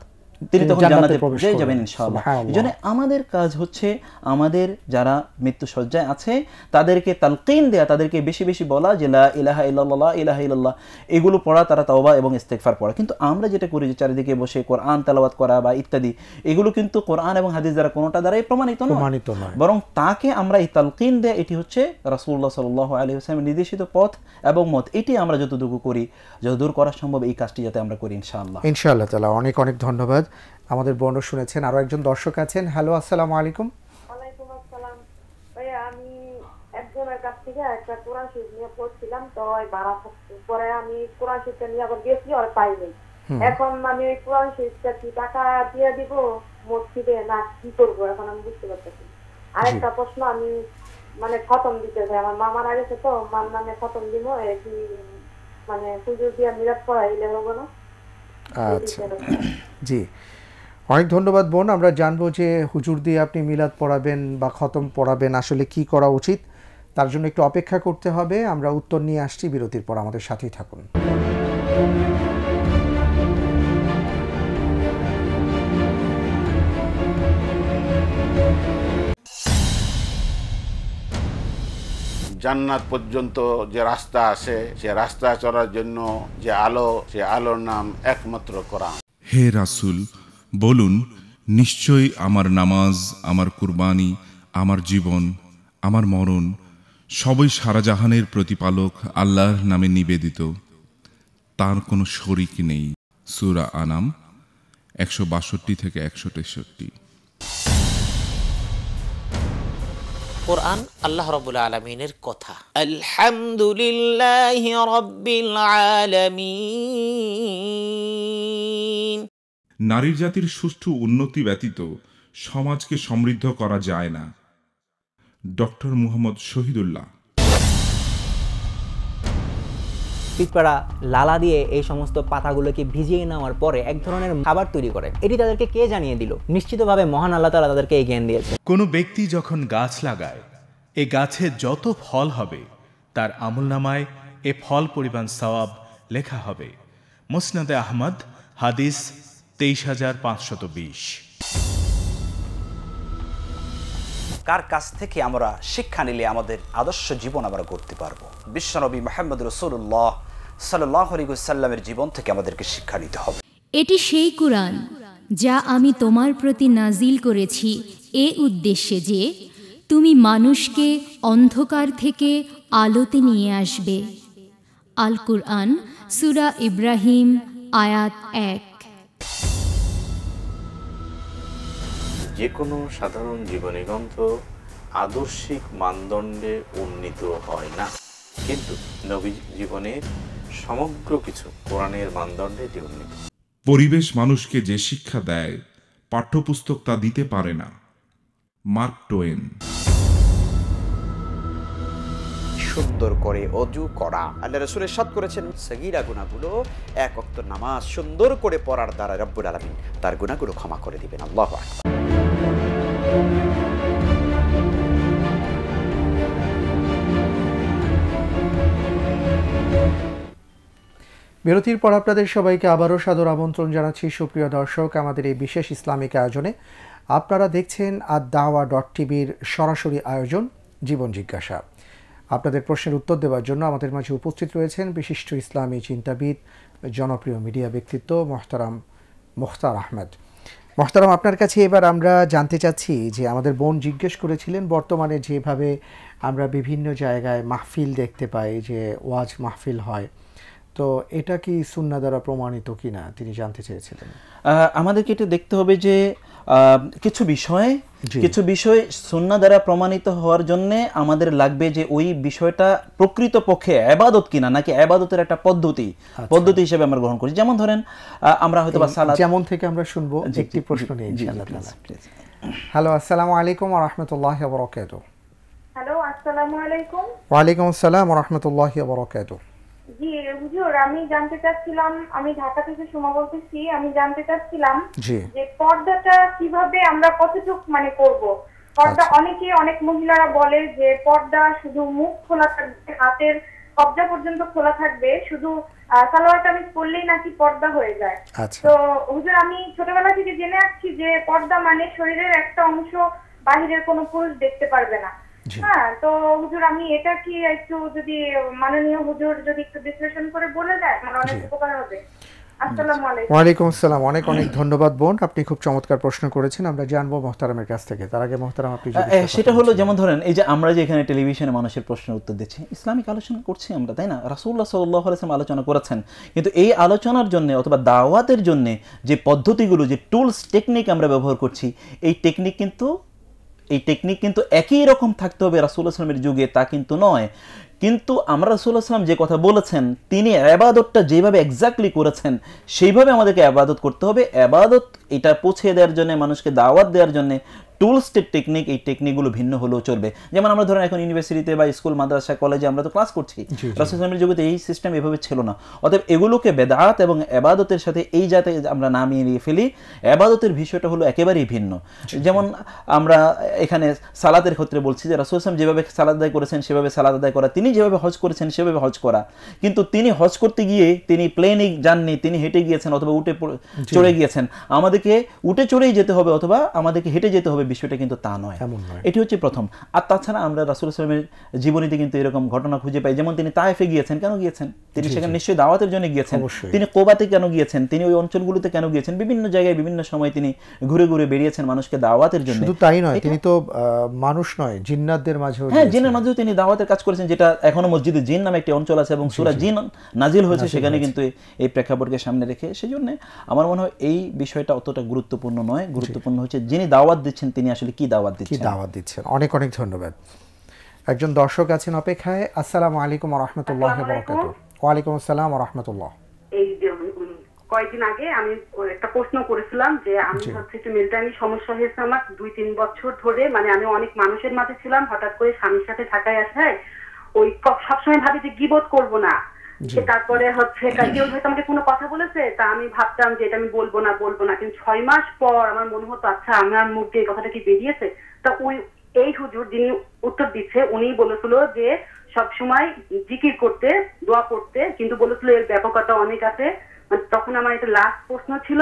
তিনি তখন জান্নাতে প্রবেশ করে যাবেন ইনশাআল্লাহ এজন্য আমাদের কাজ হচ্ছে আমাদের যারা মৃত্যু সজ্জায় আছে তাদেরকে তালকিন দেয়া তাদেরকে বেশি বেশি বলা যে লা ইলাহা ইল্লাল্লাহ ইলাহা ইল্লাল্লাহ এগুলো পড়া তারা তাওবা এবং ইস্তেগফার পড়া কিন্তু আমরা যেটা করি যে চারিদিকে বসে কোরআন তেলাওয়াত করা বা ইত্যাদি এগুলো কিন্তু কোরআন এবং হাদিস দ্বারা কোনোটা দ্বারাই প্রমাণিত নয় প্রমাণিত নয় বরং তাকে আমরা এই তালকিন দেয়া এটি হচ্ছে রাসূলুল্লাহ সাল্লাল্লাহু আলাইহি ওয়াসাল্লাম নির্দেশিত পথ এবং মত এটি আমরা যতটুকু করি যতদূর করা সম্ভব এই কাজটি যাতে আমরা করি
ইনশাআল্লাহ ইনশাআল্লাহ তাআলা অনেক অনেক ধন্যবাদ আমাদের বর্ণ শুনেছেন আরো একজন দর্শক আছেন হ্যালো আসসালামু আলাইকুম
এখন আমি বুঝতে আরেকটা প্রশ্ন আমি মানে খতম দিতে চাই আমার মামার আগে তো খতম দিব মানে আচ্ছা।
জি অনেক ধন্যবাদ বোন আমরা জানবো যে হুজুর দিয়ে আপনি মিলাদ পড়াবেন বা খতম পড়াবেন আসলে কি করা উচিত তার জন্য একটু অপেক্ষা করতে হবে আমরা উত্তর নিয়ে আসছি বিরতির পর আমাদের সাথেই থাকুন
জান্নাত পর্যন্ত যে রাস্তা আছে সে রাস্তা চলার জন্য যে আলো সে আলোর নাম একমাত্র কোরআন
হে রাসুল বলুন নিশ্চয়ই আমার নামাজ আমার কুরবানি আমার জীবন আমার মরণ সবই সারাজাহানের প্রতিপালক আল্লাহর নামে নিবেদিত তার কোনো শরিক নেই সুরা আনাম একশো বাষট্টি থেকে একশো তেষট্টি
কোরআন আল্লাহ রবুল আলমিনের কথা
আলহামদুলিল্লাহ রব্বিল আলমিন
নারীর জাতির সুষ্ঠু উন্নতি ব্যতীত সমাজকে সমৃদ্ধ করা যায় না ডক্টর মুহম্মদ শহীদুল্লাহ
পিঁপড়া লালা দিয়ে এই সমস্ত পাতাগুলোকে ভিজিয়ে
নেওয়ার পরে এক ধরনের খাবার তৈরি করে এটি তাদেরকে কে জানিয়ে দিল নিশ্চিতভাবে মহান আল্লাহ তালা তাদেরকে এই জ্ঞান দিয়েছে কোনো ব্যক্তি যখন গাছ লাগায় এ গাছে যত ফল হবে তার আমল নামায় এ ফল পরিমাণ সওয়াব লেখা হবে মুসনাদে আহমদ হাদিস তেইশ হাজার পাঁচশত বিশ
কার কাছ থেকে আমরা শিক্ষা নিলে আমাদের আদর্শ জীবন আমরা গড়তে পারবো বিশ্বনবী মাহমুদ রসুল্লাহ সাল্লাহ সাল্লামের জীবন থেকে আমাদেরকে শিক্ষা নিতে
হবে এটি সেই কোরআন যা আমি তোমার প্রতি নাজিল করেছি এ উদ্দেশ্যে যে তুমি মানুষকে অন্ধকার থেকে আলোতে নিয়ে আসবে আল কুরআন সুরা ইব্রাহিম আয়াত এক
যে কোনো সাধারণ জীবনী গ্রন্থ আদর্শিক মানদণ্ডে উন্নীত হয় না কিন্তু নবী জীবনের সমগ্র কিছু কোরআনের মানদণ্ডে এটি উন্নীত
পরিবেশ মানুষকে যে শিক্ষা দেয় পাঠ্যপুস্তক তা দিতে পারে না মার্ক টোয়েন সুন্দর করে অজু করা আল্লাহ রসুলের
সাত করেছেন সগিরা গুণাগুলো এক অক্ত নামাজ সুন্দর করে পড়ার দ্বারা রব্বুল আলমিন তার গুণাগুলো ক্ষমা করে দিবেন আল্লাহ আকবর
বিরতির পর আপনাদের সবাইকে আবারও সাদর আমন্ত্রণ জানাচ্ছি সুপ্রিয় দর্শক আমাদের এই বিশেষ ইসলামিক আয়োজনে আপনারা দেখছেন আর দাওয়া ডট টিভির সরাসরি আয়োজন জীবন জিজ্ঞাসা আপনাদের প্রশ্নের উত্তর দেওয়ার জন্য আমাদের মাঝে উপস্থিত রয়েছেন বিশিষ্ট ইসলামী চিন্তাবিদ জনপ্রিয় মিডিয়া ব্যক্তিত্ব মোহতারাম মুখতার আহমেদ মহতারাম আপনার কাছে এবার আমরা জানতে চাচ্ছি যে আমাদের বোন জিজ্ঞেস করেছিলেন বর্তমানে যেভাবে আমরা বিভিন্ন জায়গায় মাহফিল দেখতে পাই যে ওয়াজ মাহফিল হয় তো এটা কি সুন্না দ্বারা প্রমাণিত কিনা তিনি জানতে চেয়েছিলেন
আমাদেরকে এটা দেখতে হবে যে কিছু বিষয়ে কিছু বিষয় সুন্না দ্বারা প্রমাণিত হওয়ার জন্য আমাদের লাগবে যে ওই বিষয়টা প্রকৃত পক্ষে আবাদত কিনা নাকি আবাদতের একটা পদ্ধতি আচ্ছা। পদ্ধতি হিসেবে আমরা গ্রহণ করি যেমন ধরেন আমরা হয়তো বা সালাদ যেমন
থেকে আমরা শুনবো একটি প্রশ্ন নিয়ে হ্যালো আসসালামু আলাইকুম ওয়া রাহমাতুল্লাহি ওয়া বারাকাতুহু
হ্যালো আসসালামু আলাইকুম
ওয়া আলাইকুম আসসালাম ওয়া রাহমাতুল্লাহি ওয়া বারাকাতুহু
জি হুজুর আমি জানতে চাচ্ছিলাম আমি ঢাকা থেকে সোমা বলতেছি আমি জানতে চাচ্ছিলাম যে পর্দাটা কিভাবে আমরা কতটুক মানে করব পর্দা আচ্ছা। অনেকে অনেক মহিলারা বলে যে পর্দা শুধু মুখ খোলা থাকবে হাতের কবজা পর্যন্ত খোলা থাকবে শুধু সালোয়ার কামিজ করলেই নাকি পর্দা হয়ে যায় আচ্ছা। তো হুজুর আমি ছোটবেলা থেকে জেনে আসছি যে পর্দা মানে শরীরের একটা অংশ বাহিরের কোনো পুরুষ দেখতে পারবে না হ্যাঁ তো হুজুর আমি এটা কি একটু যদি মাননীয় হুজুর যদি একটু বিশ্লেষণ করে বলে দেয় আমার অনেক উপকার হবে ওয়ালাইকুম
আসসালাম অনেক অনেক ধন্যবাদ বোন আপনি খুব চমৎকার প্রশ্ন করেছেন আমরা জানবো মোহতারামের কাছ থেকে তার আগে মোহতারাম আপনি
সেটা হলো যেমন ধরেন এই যে আমরা যে এখানে টেলিভিশনে মানুষের প্রশ্নের উত্তর দিচ্ছি ইসলামিক আলোচনা করছি আমরা তাই না রাসুল্লাহ সাল্লাহ আলাইসলাম আলোচনা করেছেন কিন্তু এই আলোচনার জন্য অথবা দাওয়াতের জন্য যে পদ্ধতিগুলো যে টুলস টেকনিক আমরা ব্যবহার করছি এই টেকনিক কিন্তু এই টেকনিক কিন্তু একই রকম থাকতে হবে রাসুল আসলামের যুগে তা কিন্তু নয় কিন্তু আমরা রাসুল আসলাম যে কথা বলেছেন তিনি আবাদতটা যেভাবে এক্স্যাক্টলি করেছেন সেইভাবে আমাদেরকে আবাদত করতে হবে আবাদত এটা পৌঁছে দেওয়ার জন্য মানুষকে দাওয়াত দেওয়ার জন্য টুলস টেকনিক এই টেকনিকগুলো ভিন্ন হলেও চলবে যেমন আমরা ধরেন এখন ইউনিভার্সিটিতে বা স্কুল মাদ্রাসা কলেজে আমরা তো ক্লাস করছি রাসুলের যুগে এই সিস্টেম এভাবে ছিল না অতএব এগুলোকে বেদাত এবং এবাদতের সাথে এই যাতে আমরা নামিয়ে নিয়ে ফেলি এবাদতের বিষয়টা হলো একেবারেই ভিন্ন যেমন আমরা এখানে সালাদের ক্ষেত্রে বলছি যে রাসুল ইসলাম যেভাবে সালাদ আদায় করেছেন সেভাবে সালাদ আদায় করা তিনি যেভাবে হজ করেছেন সেভাবে হজ করা কিন্তু তিনি হজ করতে গিয়ে তিনি প্লেনে যাননি তিনি হেঁটে গিয়েছেন অথবা উঠে চড়ে গিয়েছেন আমাদেরকে উঠে চড়েই যেতে হবে অথবা আমাদেরকে হেঁটে যেতে হবে বিষয়টা কিন্তু তা নয় এটি হচ্ছে প্রথম আর তাছাড়া আমরা রাসুল ইসলামের জীবনীতে কিন্তু এরকম ঘটনা খুঁজে পাই যেমন তিনি তাইফে গিয়েছেন কেন গিয়েছেন তিনি সেখানে নিশ্চয়ই দাওয়াতের জন্য গিয়েছেন তিনি কোবাতে কেন গিয়েছেন তিনি ওই অঞ্চলগুলোতে কেন গিয়েছেন বিভিন্ন জায়গায় বিভিন্ন সময় তিনি ঘুরে ঘুরে বেরিয়েছেন মানুষকে দাওয়াতের জন্য শুধু তাই নয় তিনি
তো মানুষ নয় জিন্নাতদের মাঝে হ্যাঁ
জিনের মাঝেও তিনি দাওয়াতের কাজ করেছেন যেটা এখনো মসজিদে জিন নামে একটি অঞ্চল আছে এবং সুরা জিন নাজিল হয়েছে সেখানে কিন্তু এই প্রেক্ষাপটকে সামনে রেখে সেই জন্য আমার মনে হয় এই বিষয়টা অতটা গুরুত্বপূর্ণ নয় গুরুত্বপূর্ণ হচ্ছে যিনি দাওয়াত দিচ্ছেন তিনি আসলে কি
দাওয়াত দিচ্ছেন কি দাওয়াত দিচ্ছেন অনেক অনেক ধন্যবাদ একজন দর্শক আছেন অপেক্ষায় আসসালামু আলাইকুম রহমতুল্লাহ বরকাত ওয়ালাইকুম আসসালাম রহমতুল্লাহ
এই কয়েকদিন আগে আমি একটা প্রশ্ন করেছিলাম যে আমি হচ্ছে একটু মেলটানি সমস্যা হয়েছে আমার দুই তিন বছর ধরে মানে আমি অনেক মানুষের মাঝে ছিলাম হঠাৎ করে স্বামীর সাথে ঢাকায় আসায় ওই সবসময় ভাবি যে গিবত করবো না তারপরে হচ্ছে কেউ হয়তো আমাকে কোনো কথা বলেছে তা আমি ভাবতাম যে এটা আমি বলবো না বলবো না কিন্তু ছয় মাস পর আমার মনে হতো আচ্ছা আমার মুখ দিয়ে কথাটা কি বেরিয়েছে তা ওই এই হুজুর যিনি উত্তর দিচ্ছে উনি বলেছিল যে সবসময় জিকির করতে দোয়া করতে কিন্তু বলেছিল এর ব্যাপকতা অনেক আছে মানে তখন আমার এটা লাস্ট প্রশ্ন ছিল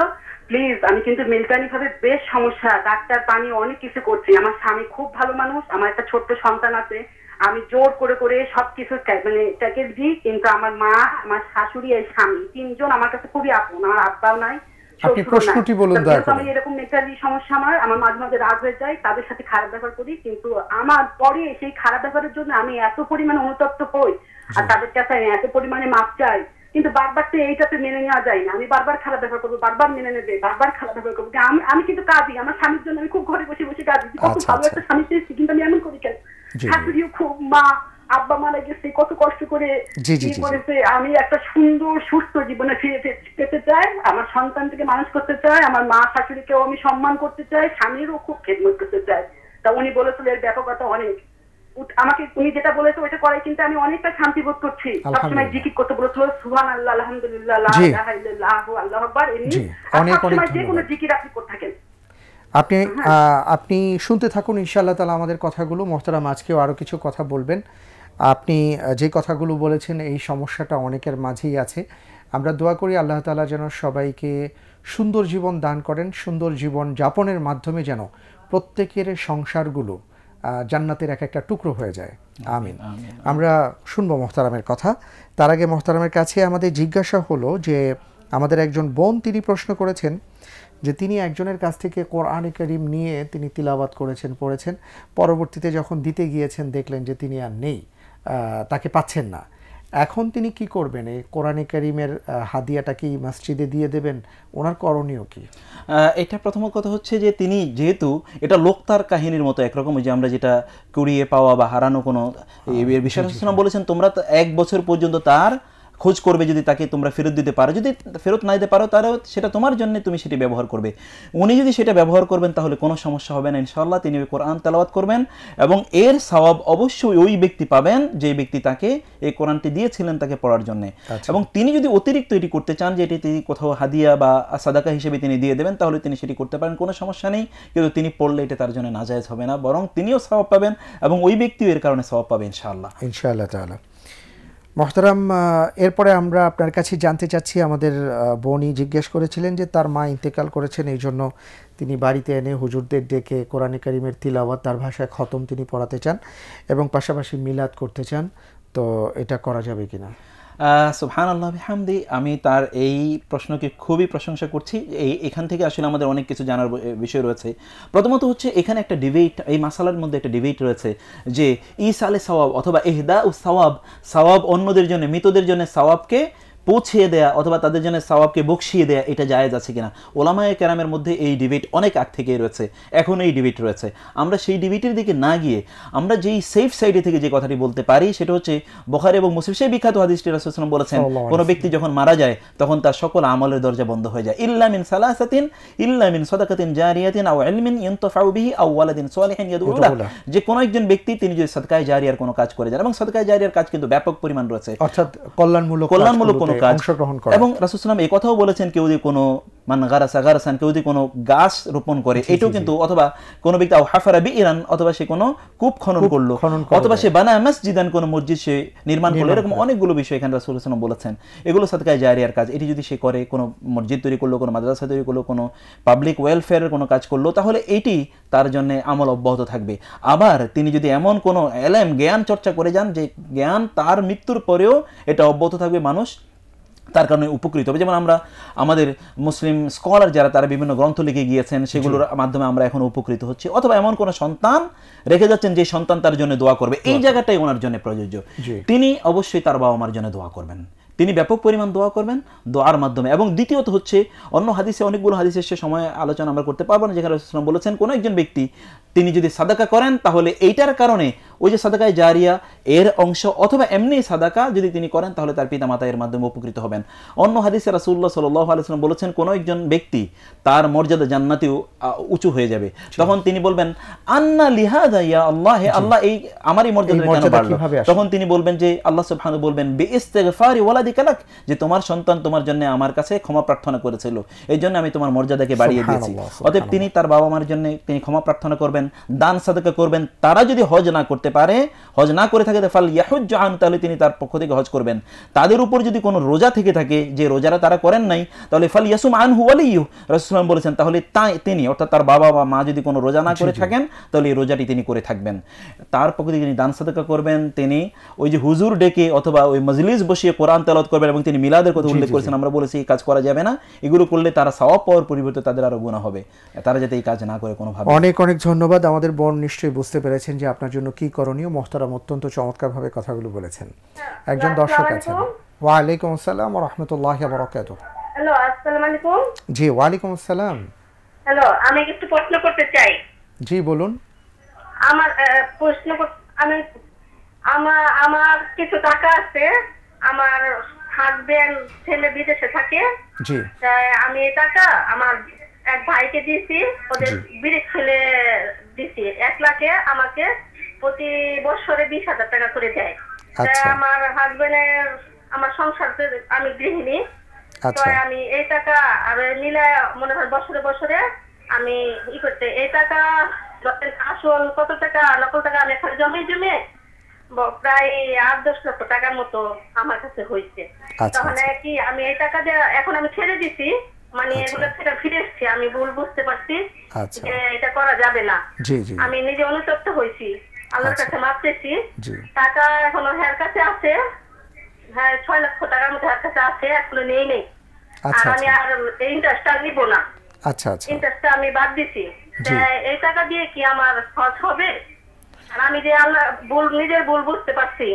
প্লিজ আমি কিন্তু মেলটানি ভাবে বেশ সমস্যা ডাক্তার পানি অনেক কিছু করছি আমার স্বামী খুব ভালো মানুষ আমার একটা ছোট্ট সন্তান আছে আমি জোর করে করে সবকিছু মানে এটাকে দিই কিন্তু আমার মা আমার শাশুড়ি আর স্বামী তিনজন আমার কাছে খুবই আপন আমার আব্বাও নাই আপনি প্রশ্নটি বলুন দয়া করে আমি এরকম মেন্টালি সমস্যা আমার আমার মাঝে মাঝে রাগ হয়ে যায় তাদের সাথে খারাপ ব্যবহার করি কিন্তু আমার পরে সেই খারাপ ব্যবহারের জন্য আমি এত পরিমাণে অনুতপ্ত হই আর তাদের কাছে আমি এত পরিমাণে মাপ চাই কিন্তু বারবার তো এইটাতে মেনে নেওয়া যায় না আমি বারবার খারাপ ব্যবহার করবো বারবার মেনে নেবে বারবার খারাপ ব্যবহার করবো আমি আমি কিন্তু কাজই আমার স্বামীর জন্য আমি খুব ঘরে বসে বসে কাজ কত আচ্ছা, ভালো আচ্ছা। একটা স্বামী চেয়েছি কিন্তু আমি এমন করি কেন শাশুড়িও খুব মা আব্বা মারা গেছে কত কষ্ট করেছে আমি একটা সুন্দর সুস্থ জীবনে ফিরে পেতে চাই আমার সন্তান থেকে মানুষ করতে চাই আমার মা শাশুড়িকেও আমি সম্মান করতে চাই স্বামীরও খুব খেদমত করতে চাই তা উনি বলেছিল এর ব্যাপকতা অনেক আমাকে তুমি যেটা বলেছো ওইটা করাই কিন্তু আমি অনেকটা শান্তি বোধ করছি সবসময় জিকি করতে বলেছিল সুহান আল্লাহ আলহামদুলিল্লাহ আল্লাহ আল্লাহ আকবার এমনি সবসময় যে কোনো জিকির আপনি করতে থাকেন
আপনি হ্যাঁ। আপনি শুনতে থাকুন ইনশাআল্লাহ তালা আমাদের কথাগুলো মোহতারাম আজকেও আরও কিছু কথা বলবেন আপনি যে কথাগুলো বলেছেন এই সমস্যাটা অনেকের মাঝেই আছে আমরা দোয়া করি আল্লাহ তালা যেন সবাইকে সুন্দর জীবন দান করেন সুন্দর জীবন যাপনের মাধ্যমে যেন প্রত্যেকের সংসারগুলো জান্নাতের এক একটা টুকরো হয়ে যায় আমিন আমরা শুনবো মোহতারামের কথা তার আগে মোহতারামের কাছে আমাদের জিজ্ঞাসা হলো যে আমাদের একজন বোন তিনি প্রশ্ন করেছেন যে তিনি একজনের কাছ থেকে কোরআনে করিম নিয়ে তিনি তিলাবাত করেছেন পড়েছেন পরবর্তীতে যখন দিতে গিয়েছেন দেখলেন যে তিনি আর নেই তাকে পাচ্ছেন না এখন তিনি কি করবেন এই কোরআনে করিমের হাদিয়াটা কি মসজিদে দিয়ে দেবেন ওনার করণীয় কি
এটা প্রথম কথা হচ্ছে যে তিনি যেহেতু এটা লোকতার কাহিনীর মতো একরকম যে আমরা যেটা কুড়িয়ে পাওয়া বা হারানো কোনো হ্যাঁ, বিষয় বলেছেন তোমরা এক বছর পর্যন্ত তার খোঁজ করবে যদি তাকে তোমরা ফেরত দিতে পারো যদি ফেরত না দিতে পারো তাহলে সেটা তোমার জন্য তুমি সেটি ব্যবহার করবে উনি যদি সেটা ব্যবহার করবেন তাহলে কোনো সমস্যা হবে না ইনশাল্লাহ তিনি কোরআন তেলাওয়াত করবেন এবং এর স্বভাব অবশ্যই ওই ব্যক্তি পাবেন যে ব্যক্তি তাকে এই কোরআনটি দিয়েছিলেন তাকে পড়ার জন্য আচ্ছা। এবং তিনি যদি অতিরিক্ত এটি করতে চান যে এটি তিনি কোথাও হাদিয়া বা সাদাকা হিসেবে তিনি দিয়ে দেবেন তাহলে তিনি সেটি করতে পারেন কোনো সমস্যা নেই কিন্তু তিনি পড়লে এটা তার জন্য নাজায়জ হবে না বরং তিনিও স্বভাব পাবেন এবং ওই ব্যক্তিও এর কারণে স্বভাব পাবে ইনশাআল্লাহ
ইনশাআল্লাহ তাহলে মহতারাম এরপরে আমরা আপনার কাছে জানতে চাচ্ছি আমাদের বনি জিজ্ঞেস করেছিলেন যে তার মা ইন্তেকাল করেছেন এই জন্য তিনি বাড়িতে এনে হুজুরদের ডেকে কোরআনে করিমের তিলাওয়াত তার ভাষায় খতম তিনি পড়াতে চান এবং পাশাপাশি মিলাদ করতে চান তো এটা করা যাবে কিনা
আমি তার এই প্রশ্নকে খুবই প্রশংসা করছি এই এখান থেকে আসলে আমাদের অনেক কিছু জানার বিষয় রয়েছে প্রথমত হচ্ছে এখানে একটা ডিবেট এই মাসালার মধ্যে একটা ডিবেট রয়েছে যে ইস আলে সওয়াব অথবা এহদা ও সওয়াব সওয়াব অন্যদের জন্য মৃতদের জন্য সওয়াবকে পৌঁছিয়ে দেয়া অথবা তাদের জন্য সবাবকে বকশিয়ে দেয়া এটা জায়েজ আছে কিনা ওলামায় কেরামের মধ্যে এই ডিবেট অনেক আগ থেকেই রয়েছে এখন এই ডিবেট রয়েছে আমরা সেই ডিবেটের দিকে না গিয়ে আমরা যেই সেফ সাইডে থেকে যে কথাটি বলতে পারি সেটা হচ্ছে বখারি এবং মুসিফ সেই বিখ্যাত হাদিসটি রাসুলাম বলেছেন কোনো ব্যক্তি যখন মারা যায় তখন তার সকল আমলের দরজা বন্ধ হয়ে যায় ইল্লামিন সালাসাতিন ইল্লামিন সদাকাতিন জারিয়াতিন আও এলমিন ইয়ন্তফাউ বিহি আও ওয়ালাদিন সোয়ালিহিন ইয়াদউলা যে কোনো একজন ব্যক্তি তিনি যদি সদকায় জারিয়ার কোনো কাজ করে যান এবং সদকায় জারিয়ার কাজ কিন্তু ব্যাপক পরিমাণ রয়েছে অর্থাৎ কল্যাণমূলক কল্যাণমূলক কোনো কাজ অংশগ্রহণ করে এবং রাসুল সাল্লাম এই কথাও বলেছেন কেউ যদি কোনো মান গারাসা গারাসান কেউ যদি কোনো গাছ রোপণ করে এটাও কিন্তু অথবা কোনো ব্যক্তি হাফারা বি ইরান অথবা সে কোনো কূপ খনন করলো অথবা সে বানা মসজিদান কোনো মসজিদ সে নির্মাণ করলো এরকম অনেকগুলো বিষয় এখানে রাসুল হাসান বলেছেন এগুলো সাদকায় জারিয়ার কাজ এটি যদি সে করে কোনো মসজিদ তৈরি করলো কোনো মাদ্রাসা তৈরি করলো কোনো পাবলিক ওয়েলফেয়ারের কোনো কাজ করলো তাহলে এটি তার জন্য আমল অব্যাহত থাকবে আবার তিনি যদি এমন কোনো এলএম জ্ঞান চর্চা করে যান যে জ্ঞান তার মৃত্যুর পরেও এটা অব্যাহত থাকবে মানুষ তার কারণে উপকৃত হবে যেমন আমরা আমাদের মুসলিম স্কলার যারা তারা বিভিন্ন গ্রন্থ লিখে গিয়েছেন সেগুলোর মাধ্যমে আমরা এখন উপকৃত হচ্ছি অথবা এমন কোনো সন্তান রেখে যাচ্ছেন যে সন্তান তার জন্য দোয়া করবে এই জায়গাটাই ওনার জন্য প্রযোজ্য তিনি অবশ্যই তার বাবা মার জন্য দোয়া করবেন তিনি ব্যাপক পরিমাণ দোয়া করবেন দোয়ার মাধ্যমে এবং দ্বিতীয়ত হচ্ছে অন্য হাদিসে অনেকগুলো হাদিসের সে সময় আলোচনা আমরা করতে পারবো না যেখানে রসুল বলেছেন কোনো একজন ব্যক্তি তিনি যদি সাদাকা করেন তাহলে এইটার কারণে ওই যে সাদাকায় জারিয়া এর অংশ অথবা এমনি সাদাকা যদি তিনি করেন তাহলে তার পিতা মাতা এর মাধ্যমে উপকৃত হবেন অন্য হাদিসে রাসুল্লাহ সাল্লাহ আলিয়াল্লাম বলেছেন কোনো একজন ব্যক্তি তার মর্যাদা জান্নাতিও উঁচু হয়ে যাবে তখন তিনি বলবেন আন্না লিহা ইয়া আল্লাহ হে আল্লাহ এই আমার এই মর্যাদা তখন তিনি বলবেন যে আল্লাহ সুবহানাহু বলবেন বে ইস্তেগফারি ওয়ালাদ শারিকা লাক যে তোমার সন্তান তোমার জন্য আমার কাছে ক্ষমা প্রার্থনা করেছিল এই জন্য আমি তোমার মর্যাদাকে বাড়িয়ে দিয়েছি অতএব তিনি তার বাবা মার জন্য তিনি ক্ষমা প্রার্থনা করবেন দান সাদকা করবেন তারা যদি হজ না করতে পারে হজ না করে থাকে ফাল ইয়াহুজ আন তাহলে তিনি তার পক্ষ থেকে হজ করবেন তাদের উপর যদি কোনো রোজা থেকে থাকে যে রোজারা তারা করেন নাই তাহলে ফাল ইয়াসুম আন ইউ রসুলাম বলেছেন তাহলে তাই তিনি অর্থাৎ তার বাবা বা মা যদি কোনো রোজা না করে থাকেন তাহলে এই রোজাটি তিনি করে থাকবেন তার পক্ষ থেকে তিনি দান সাদকা করবেন তিনি ওই যে হুজুর ডেকে অথবা ওই মজলিস বসিয়ে কোরআন তেল তেলাওয়াত করবেন এবং তিনি মিলাদের কথা উল্লেখ করেছেন আমরা বলেছি এই কাজ করা যাবে না এগুলো করলে তারা সওয়াব পাওয়ার পরিবর্তে তাদের আরো গুণা হবে তারা যাতে এই কাজ না করে কোনোভাবে অনেক
অনেক ধন্যবাদ আমাদের বোন নিশ্চয়ই বুঝতে পেরেছেন যে আপনার জন্য কি করণীয় মহতারাম অত্যন্ত চমৎকারভাবে কথাগুলো বলেছেন একজন দর্শক আছেন ওয়ালাইকুম আসসালাম ওয়া রাহমাতুল্লাহি ওয়া বারাকাতুহু
হ্যালো আসসালামু আলাইকুম
জি ওয়ালাইকুম আসসালাম
হ্যালো আমি একটু প্রশ্ন করতে চাই জি বলুন আমার প্রশ্ন আমি আমার আমার কিছু টাকা আছে আমার হাজবেন্ড ছেলে বিদেশে থাকে জি আমি এই টাকা আমার এক ভাইকে দিয়েছি ওদের বিদেশ ছেলে দিয়েছি এক লাখে আমাকে প্রতি বছরে বিশ হাজার টাকা করে দেয় আচ্ছা। আমার হাজবেন্ডের আমার সংসার আমি গৃহিণী আচ্ছা। তো আমি এই টাকা আর মিলে মনে হয় বছরে বছরে আমি ই করতে এই টাকা আসল কত টাকা নকল টাকা আমি এখানে জমিয়ে জমিয়ে প্রায় আট দশ লক্ষ টাকার মতো আমার কাছে হয়েছে আচ্ছা, আচ্ছা। তাহলে কি আমি এই টাকা দিয়ে এখন আমি ছেড়ে মানে আচ্ছা। এগুলো ফিরে আমি ভুল বুঝতে পারছি যে এটা করা যাবে না আমি নিজে হয়েছি কাছে টাকা এখনো কাছে আছে হ্যাঁ ছয় লক্ষ টাকার আছে এখনো নেই নেই আর আমি আর না ইন্টারেস্টটা আমি বাদ দিছি এই টাকা দিয়ে কি আমার খরচ হবে আর আমি যে আল্লাহ ভুল নিজের ভুল বুঝতে পারছি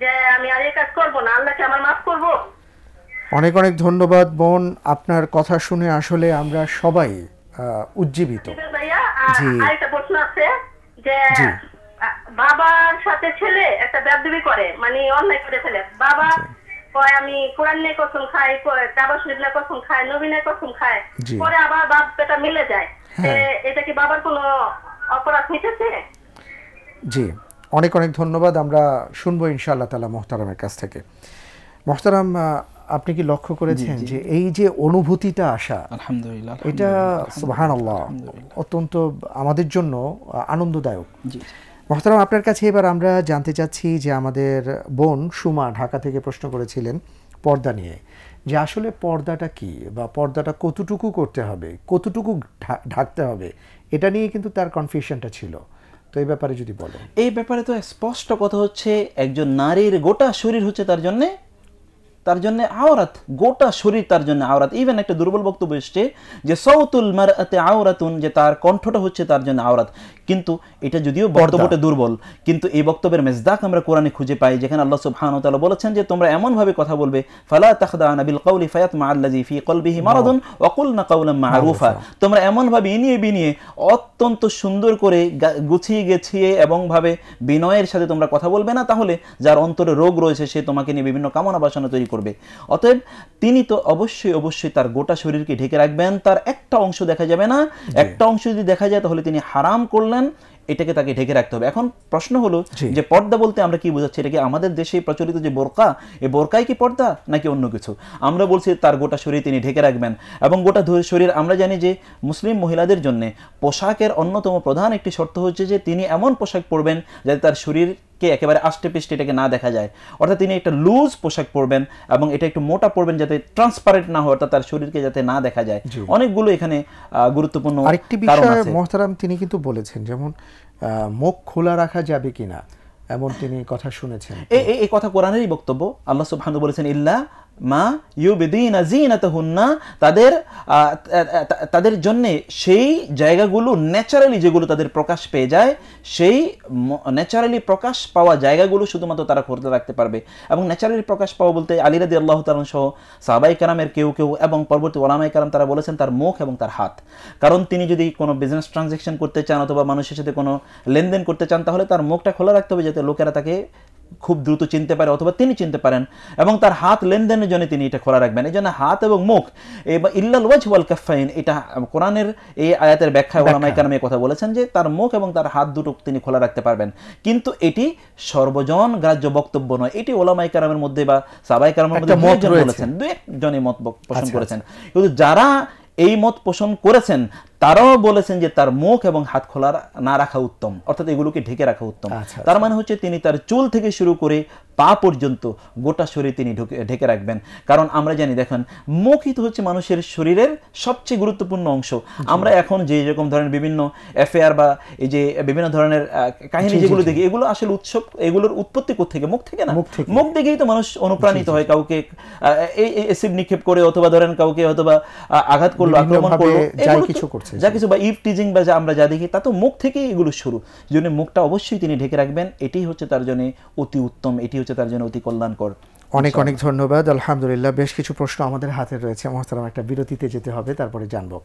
যে আমি আর এই কাজ করবো না আল্লাহকে আমার মাফ করবো
অনেক অনেক ধন্যবাদ বোন আপনার কথা শুনে আসলে আমরা সবাই উজ্জীবিত
আরেকটা প্রশ্ন আছে যে বাবার সাথে ছেলে একটা বেদবি করে মানে অন্যায় করে ফেলে বাবা কয় আমি কোরআন নিয়ে কসম খাই কাবা শরীফ না কসম খাই নবীনা কসম খায় পরে আবার বাপ বেটা মিলে যায় হ্যাঁ। এটা কি বাবার কোনো অপরাধ মিটেছে
জি অনেক অনেক ধন্যবাদ আমরা শুনবো ইনশাআল্লাহ তালা মোহতারামের কাছ থেকে মোহতারাম আপনি কি লক্ষ্য করেছেন যে এই যে অনুভূতিটা আসা
আলহামদুলিল্লাহ এটা সুবাহান
অত্যন্ত আমাদের জন্য আনন্দদায়ক মোহতারাম আপনার কাছে এবার আমরা জানতে চাচ্ছি যে আমাদের বোন সুমা ঢাকা থেকে প্রশ্ন করেছিলেন পর্দা নিয়ে যে আসলে পর্দাটা কি বা পর্দাটা কতটুকু করতে হবে কতটুকু ঢাকতে হবে এটা নিয়ে কিন্তু তার কনফিউশনটা ছিল তো এই ব্যাপারে যদি বলো এই ব্যাপারে তো স্পষ্ট কথা হচ্ছে একজন নারীর গোটা শরীর
হচ্ছে তার জন্যে তার জন্য আওরাত গোটা শরীর তার জন্য আওরাত ইভেন একটা দুর্বল বক্তব্য এসছে যে সৌতুল মার এতে আওরাতুন যে তার কণ্ঠটা হচ্ছে তার জন্য আওরাত কিন্তু এটা যদিও বর্তমানে দুর্বল কিন্তু এই বক্তব্যের মেজদাক আমরা কোরআনে খুঁজে পাই যেখানে আল্লাহ সুবহানাহু ওয়া তাআলা বলেছেন যে তোমরা এমনভাবে কথা বলবে ফালা তাখদানা নাবিল কৌলি ফায়াত মা আল্লাজি ফি কলবিহি মারাদুন অকুল না কাওলাম মারুফা তোমরা এমনভাবে ইনিয়ে বিনিয়ে অত্যন্ত সুন্দর করে গুছিয়ে গেছিয়ে এবং ভাবে বিনয়ের সাথে তোমরা কথা বলবে না তাহলে যার অন্তরে রোগ রয়েছে সে তোমাকে নিয়ে বিভিন্ন কামনা বাসনা তৈরি করবে অতএব তিনি তো অবশ্যই অবশ্যই তার গোটা শরীরকে ঢেকে রাখবেন তার একটা অংশ দেখা যাবে না একটা অংশ যদি দেখা যায় তাহলে তিনি হারাম করলেন এটাকে তাকে ঢেকে রাখতে হবে এখন প্রশ্ন হলো যে পর্দা বলতে আমরা কি বোঝাচ্ছি এটা কি আমাদের দেশে প্রচলিত যে বোরকা এই বোরকাই কি পর্দা নাকি অন্য কিছু আমরা বলছি তার গোটা শরীর তিনি ঢেকে রাখবেন এবং গোটা শরীর আমরা জানি যে মুসলিম মহিলাদের জন্য পোশাকের অন্যতম প্রধান একটি শর্ত হচ্ছে যে তিনি এমন পোশাক পরবেন যাতে তার শরীর কে একেবারে আষ্টে পিষ্টে এটাকে না দেখা যায় অর্থাৎ তিনি একটা লুজ পোশাক পরবেন এবং এটা একটু মোটা পরবেন যাতে ট্রান্সপারেন্ট না হয় অর্থাৎ তার শরীরকে যাতে না দেখা যায় অনেকগুলো
এখানে গুরুত্বপূর্ণ আরেকটি বিষয় মহতারাম তিনি কিন্তু বলেছেন যেমন মুখ খোলা রাখা যাবে কিনা এমন তিনি কথা শুনেছেন
এই কথা কোরআনেরই বক্তব্য আল্লাহ সুবহানাহু বলেছেন ইল্লা মা ইউবেদিনা জিনাতাহুন্না তাদের তাদের জন্যে সেই জায়গাগুলো ন্যাচারালি যেগুলো তাদের প্রকাশ পেয়ে যায় সেই ন্যাচারালি প্রকাশ পাওয়া জায়গাগুলো শুধুমাত্র তারা করতে রাখতে পারবে এবং ন্যাচারালি প্রকাশ পাওয়া বলতে আলিরাদি আল্লাহ তালন সহ সাহাবাই কালামের কেউ কেউ এবং পরবর্তী ওলামাই কালাম তারা বলেছেন তার মুখ এবং তার হাত কারণ তিনি যদি কোনো বিজনেস ট্রানজ্যাকশন করতে চান অথবা মানুষের সাথে কোনো লেনদেন করতে চান তাহলে তার মুখটা খোলা রাখতে হবে যাতে লোকেরা তাকে খুব দ্রুত চিনতে পারে অথবা তিনি চিনতে পারেন এবং তার হাত লেনদেনের জন্য তিনি এটা খোলা রাখবেন এই জন্য হাত এবং মুখ ইল্লাল ওয়াজ ওয়াল কাফাইন এটা কোরআনের এই আয়াতের ব্যাখ্যা ওলামাই কারণে কথা বলেছেন যে তার মুখ এবং তার হাত দুটো তিনি খোলা রাখতে পারবেন কিন্তু এটি সর্বজন গ্রাহ্য বক্তব্য নয় এটি ওলামাই কারামের মধ্যে বা সাবাই কারামের মধ্যে বলেছেন দুই একজনই মত পোষণ আচ্ছা, করেছেন আচ্ছা। কিন্তু যারা এই মত পোষণ করেছেন তারাও বলেছেন যে তার মুখ এবং হাত খোলা না রাখা উত্তম অর্থাৎ এগুলোকে ঢেকে রাখা উত্তম আচ্ছা, তার আচ্ছা। মানে হচ্ছে তিনি তার চুল থেকে শুরু করে পা পর্যন্ত গোটা শরীর তিনি ঢেকে রাখবেন কারণ আমরা জানি দেখেন মুখই তো হচ্ছে মানুষের শরীরের সবচেয়ে গুরুত্বপূর্ণ অংশ আমরা এখন যে যেরকম ধরনের বিভিন্ন অ্যাফেয়ার বা এই যে বিভিন্ন ধরনের কাহিনী যেগুলো দেখি এগুলো আসলে উৎসব এগুলোর উৎপত্তি থেকে মুখ থেকে না মুখ দেখেই তো মানুষ অনুপ্রাণিত হয় কাউকে এই এসিড নিক্ষেপ করে অথবা ধরেন কাউকে অথবা আঘাত করলো আক্রমণ করলো কিছু করছে যা কিছু বা ইফ টিজিং বা যা আমরা যা দেখি তা তো মুখ থেকেই এগুলো শুরু জন্য মুখটা অবশ্যই তিনি ঢেকে রাখবেন এটাই হচ্ছে তার জন্য অতি উত্তম এটি হচ্ছে তার জন্য অতি কল্যাণকর
অনেক অনেক ধন্যবাদ আলহামদুলিল্লাহ বেশ কিছু প্রশ্ন আমাদের হাতে রয়েছে মহতারাম একটা বিরতিতে যেতে হবে তারপরে জানবো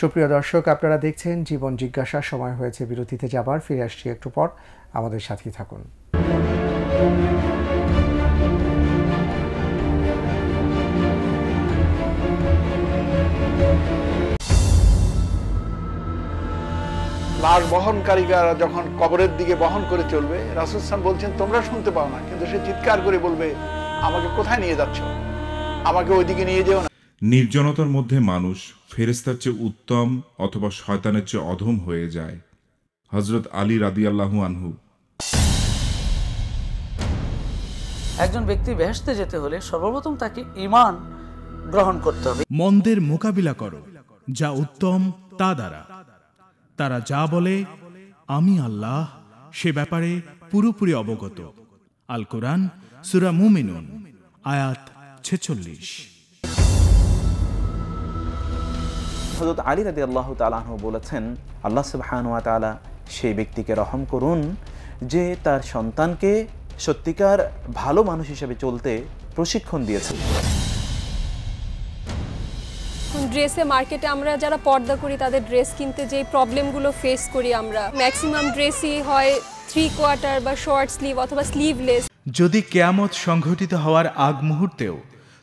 সুপ্রিয় দর্শক আপনারা দেখছেন জীবন জিজ্ঞাসা সময় হয়েছে বিরতিতে যাবার ফিরে আসছি একটু পর আমাদের সাথেই থাকুন
লাশ বহনকারীরা
যখন কবরের দিকে বহন করে চলবে রাসুলসান বলছেন তোমরা শুনতে পাও না কিন্তু সে চিৎকার করে বলবে
আমাকে কোথায় নিয়ে যাচ্ছ আমাকে ওইদিকে নিয়ে যেও না
নির্জনতার মধ্যে মানুষ ফেরেস্তার চেয়ে উত্তম অথবা শয়তানের চেয়ে অধম হয়ে যায় হজরত আলী রাদি আল্লাহ আনহু
একজন ব্যক্তি বেহেস্তে যেতে হলে সর্বপ্রথম তাকে ইমান গ্রহণ করতে হবে
মন্দের মোকাবিলা করো যা উত্তম তা দ্বারা তারা যা বলে আমি আল্লাহ সে ব্যাপারে পুরোপুরি অবগত আল কোরআন সুরা মুমিনুন আয়াত ছেচল্লিশ
হজরত আলী রাজি আল্লাহ তালাহ বলেছেন আল্লাহ সুবাহানুয়ালা সেই ব্যক্তিকে রহম করুন যে তার সন্তানকে সত্যিকার ভালো মানুষ হিসেবে চলতে প্রশিক্ষণ দিয়েছে
ড্রেসে মার্কেটে আমরা যারা পর্দা করি তাদের ড্রেস কিনতে যেই প্রবলেমগুলো ফেস করি আমরা ম্যাক্সিমাম ড্রেসই হয় থ্রি কোয়ার্টার বা শর্ট স্লিভ অথবা স্লিভলেস
যদি কেয়ামত সংঘটিত হওয়ার আগ মুহূর্তেও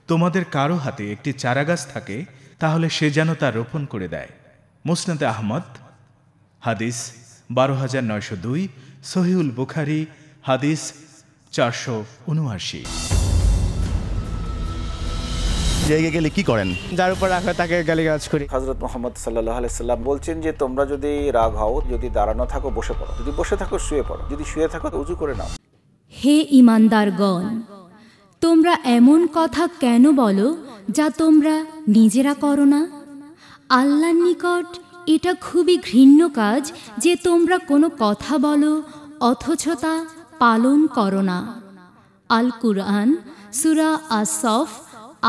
তোমাদের কারো হাতে একটি চারাগাছ থাকে তাহলে সে যেন তা রোপণ করে দেয় মুসনাদে আহমদ হাদিস বারো হাজার নয়শো দুই সহিউল বুখারি হাদিস চারশো উনআশি জায়গায় গেলে কি করেন যার উপর হয় তাকে গালিগালাজ
করি মুহাম্মদ মোহাম্মদ আলাইহি সাল্লাম বলছেন যে তোমরা যদি রাগ হও যদি দাঁড়ানো থাকো বসে পড়ো যদি বসে থাকো শুয়ে পড়ো যদি শুয়ে থাকো উজু করে নাও
হে ইমানদারগণ তোমরা এমন কথা কেন বলো যা তোমরা নিজেরা করো না আল্লাহর নিকট এটা খুবই ঘৃণ্য কাজ যে তোমরা কোনো কথা বলো অথচ তা পালন করো না আল কুরআন সুরা আসফ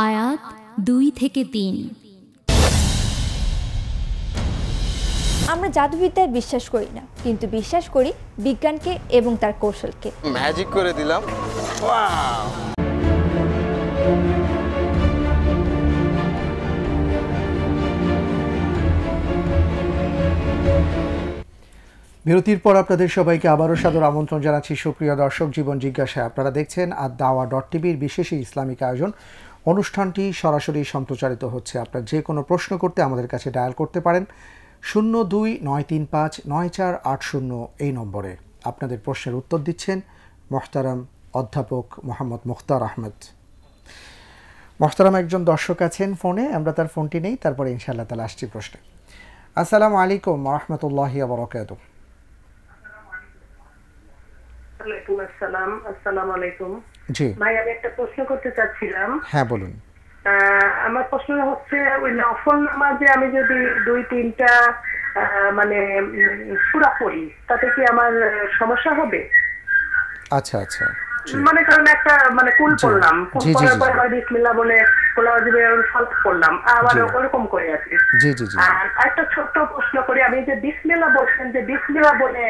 আয়াত দুই থেকে তিন আমরা জাদুবিদ্যায় বিশ্বাস করি না কিন্তু বিশ্বাস করি বিজ্ঞানকে এবং তার কৌশলকে
ম্যাজিক করে দিলাম
বিরতির পর আপনাদের সবাইকে আবারও সাদর আমন্ত্রণ জানাচ্ছি সুপ্রিয় দর্শক জীবন জিজ্ঞাসায় আপনারা দেখছেন আর দাওয়া ডট টিভির বিশেষ ইসলামিক আয়োজন অনুষ্ঠানটি সরাসরি সম্প্রচারিত হচ্ছে আপনার যে কোনো প্রশ্ন করতে আমাদের কাছে ডায়াল করতে পারেন শূন্য দুই নয় তিন পাঁচ নয় চার আট শূন্য এই নম্বরে আপনাদের প্রশ্নের উত্তর দিচ্ছেন মোহতারাম অধ্যাপক মোহাম্মদ মুখতার আহমেদ মোহতারাম একজন দর্শক আছেন ফোনে আমরা তার ফোনটি নেই তারপরে ইনশাআল্লাহ তালা আসছি প্রশ্নে আসসালামু আলাইকুম রহমতুল্লাহ বরকাত
আসসালামু আলাইকুম জি ভাই আমি একটা প্রশ্ন করতে চাচ্ছিলাম হ্যাঁ বলুন আমার প্রশ্ন হচ্ছে ওই নফল নামাজে আমি যদি দুই তিনটা মানে সুরা পড়ি তাতে কি আমার সমস্যা হবে আচ্ছা আচ্ছা মানে কারণ একটা মানে কুল পড়লাম কুল পড়ার পরে আবার বিসমিল্লাহ বলে করলাম আবার ওরকম করে আছে জি জি জি আর একটা ছোট্ট প্রশ্ন করে আমি যে বিসমিল্লাহ বলছেন যে বিসমিল্লাহ বলে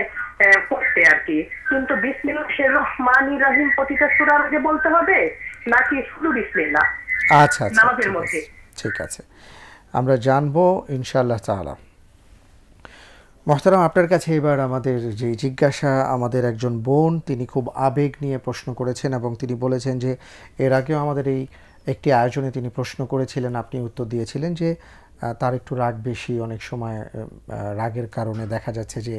পড়তে আর কি কিন্তু বিসমিল্লাহ রহমান ইরাহিম প্রতিটা সুরার আগে বলতে হবে নাকি শুধু বিসমিল্লাহ
আচ্ছা, আচ্ছা নামাজের মধ্যে ঠিক আছে আমরা জানবো ইনশাআল্লাহ তাআলা মহতারাম আপনার কাছে এবার আমাদের যে জিজ্ঞাসা আমাদের একজন বোন তিনি খুব আবেগ নিয়ে প্রশ্ন করেছেন এবং তিনি বলেছেন যে এর আগেও আমাদের এই একটি আয়োজনে তিনি প্রশ্ন করেছিলেন আপনি উত্তর দিয়েছিলেন যে তার একটু রাগ বেশি অনেক সময় রাগের কারণে দেখা যাচ্ছে যে